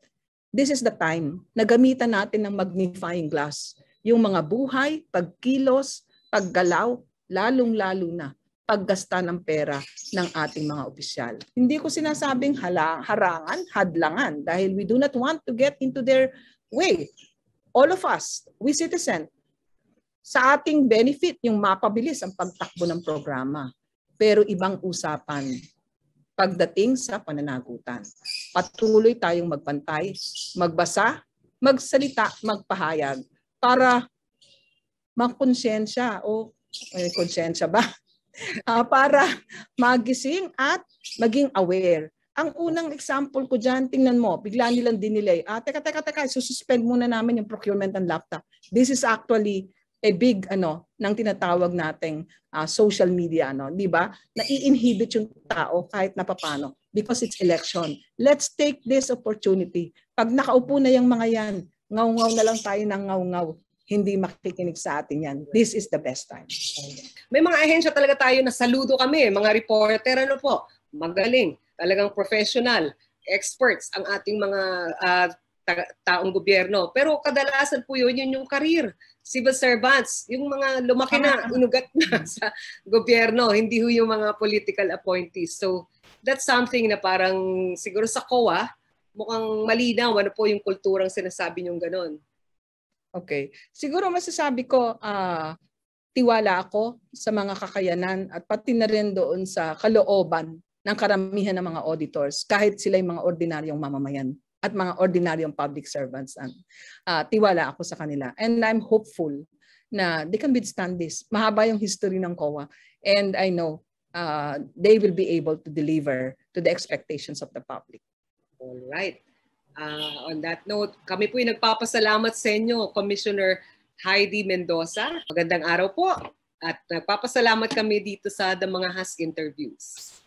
This is the time na gamitan natin ng magnifying glass. Yung mga buhay, pagkilos, paggalaw, lalong-lalo na paggasta ng pera ng ating mga opisyal. Hindi ko sinasabing hala, harangan, hadlangan dahil we do not want to get into their way. All of us, we citizens, sa ating benefit yung mapabilis ang pagtakbo ng programa. Pero ibang usapan pagdating sa pananagutan. Patuloy tayong magpantay, magbasa, magsalita, magpahayag para makonsensya o eh, konsensya ba? uh, para magising at maging aware. Ang unang example ko dyan, tingnan mo, bigla nilang dinelay. Ah, teka, teka, teka, sususpend muna namin yung procurement ng laptop. This is actually a big ano ng tinatawag nating uh, social media ano, 'di ba? Nai-inhibit yung tao kahit napapano because it's election. Let's take this opportunity. Pag nakaupo na yung mga 'yan, ngaw-ngaw na lang tayo ng ngaw-ngaw hindi makikinig sa atin yan. This is the best time. May mga ahensya talaga tayo na saludo kami, mga reporter, ano po, magaling, talagang professional, experts ang ating mga uh, taong gobyerno. Pero kadalasan po yun, yun yung career civil servants, yung mga lumaki na, ah. inugat na sa gobyerno, hindi ho yung mga political appointees. So that's something na parang siguro sa COA, mukhang malinaw ano po yung kulturang sinasabi niyong ganun. Okay. Siguro masasabi ko, uh, tiwala ako sa mga kakayanan at pati na rin doon sa kalooban ng karamihan ng mga auditors kahit sila yung mga ordinaryong mamamayan at mga ordinaryong public servants. Ang, uh, tiwala ako sa kanila. And I'm hopeful na they can withstand this. Mahaba yung history ng COA. And I know uh, they will be able to deliver to the expectations of the public. All right. Uh, on that note, kami po yung nagpapasalamat sa inyo, Commissioner Heidi Mendoza. Magandang araw po at nagpapasalamat kami dito sa The Mga Has Interviews.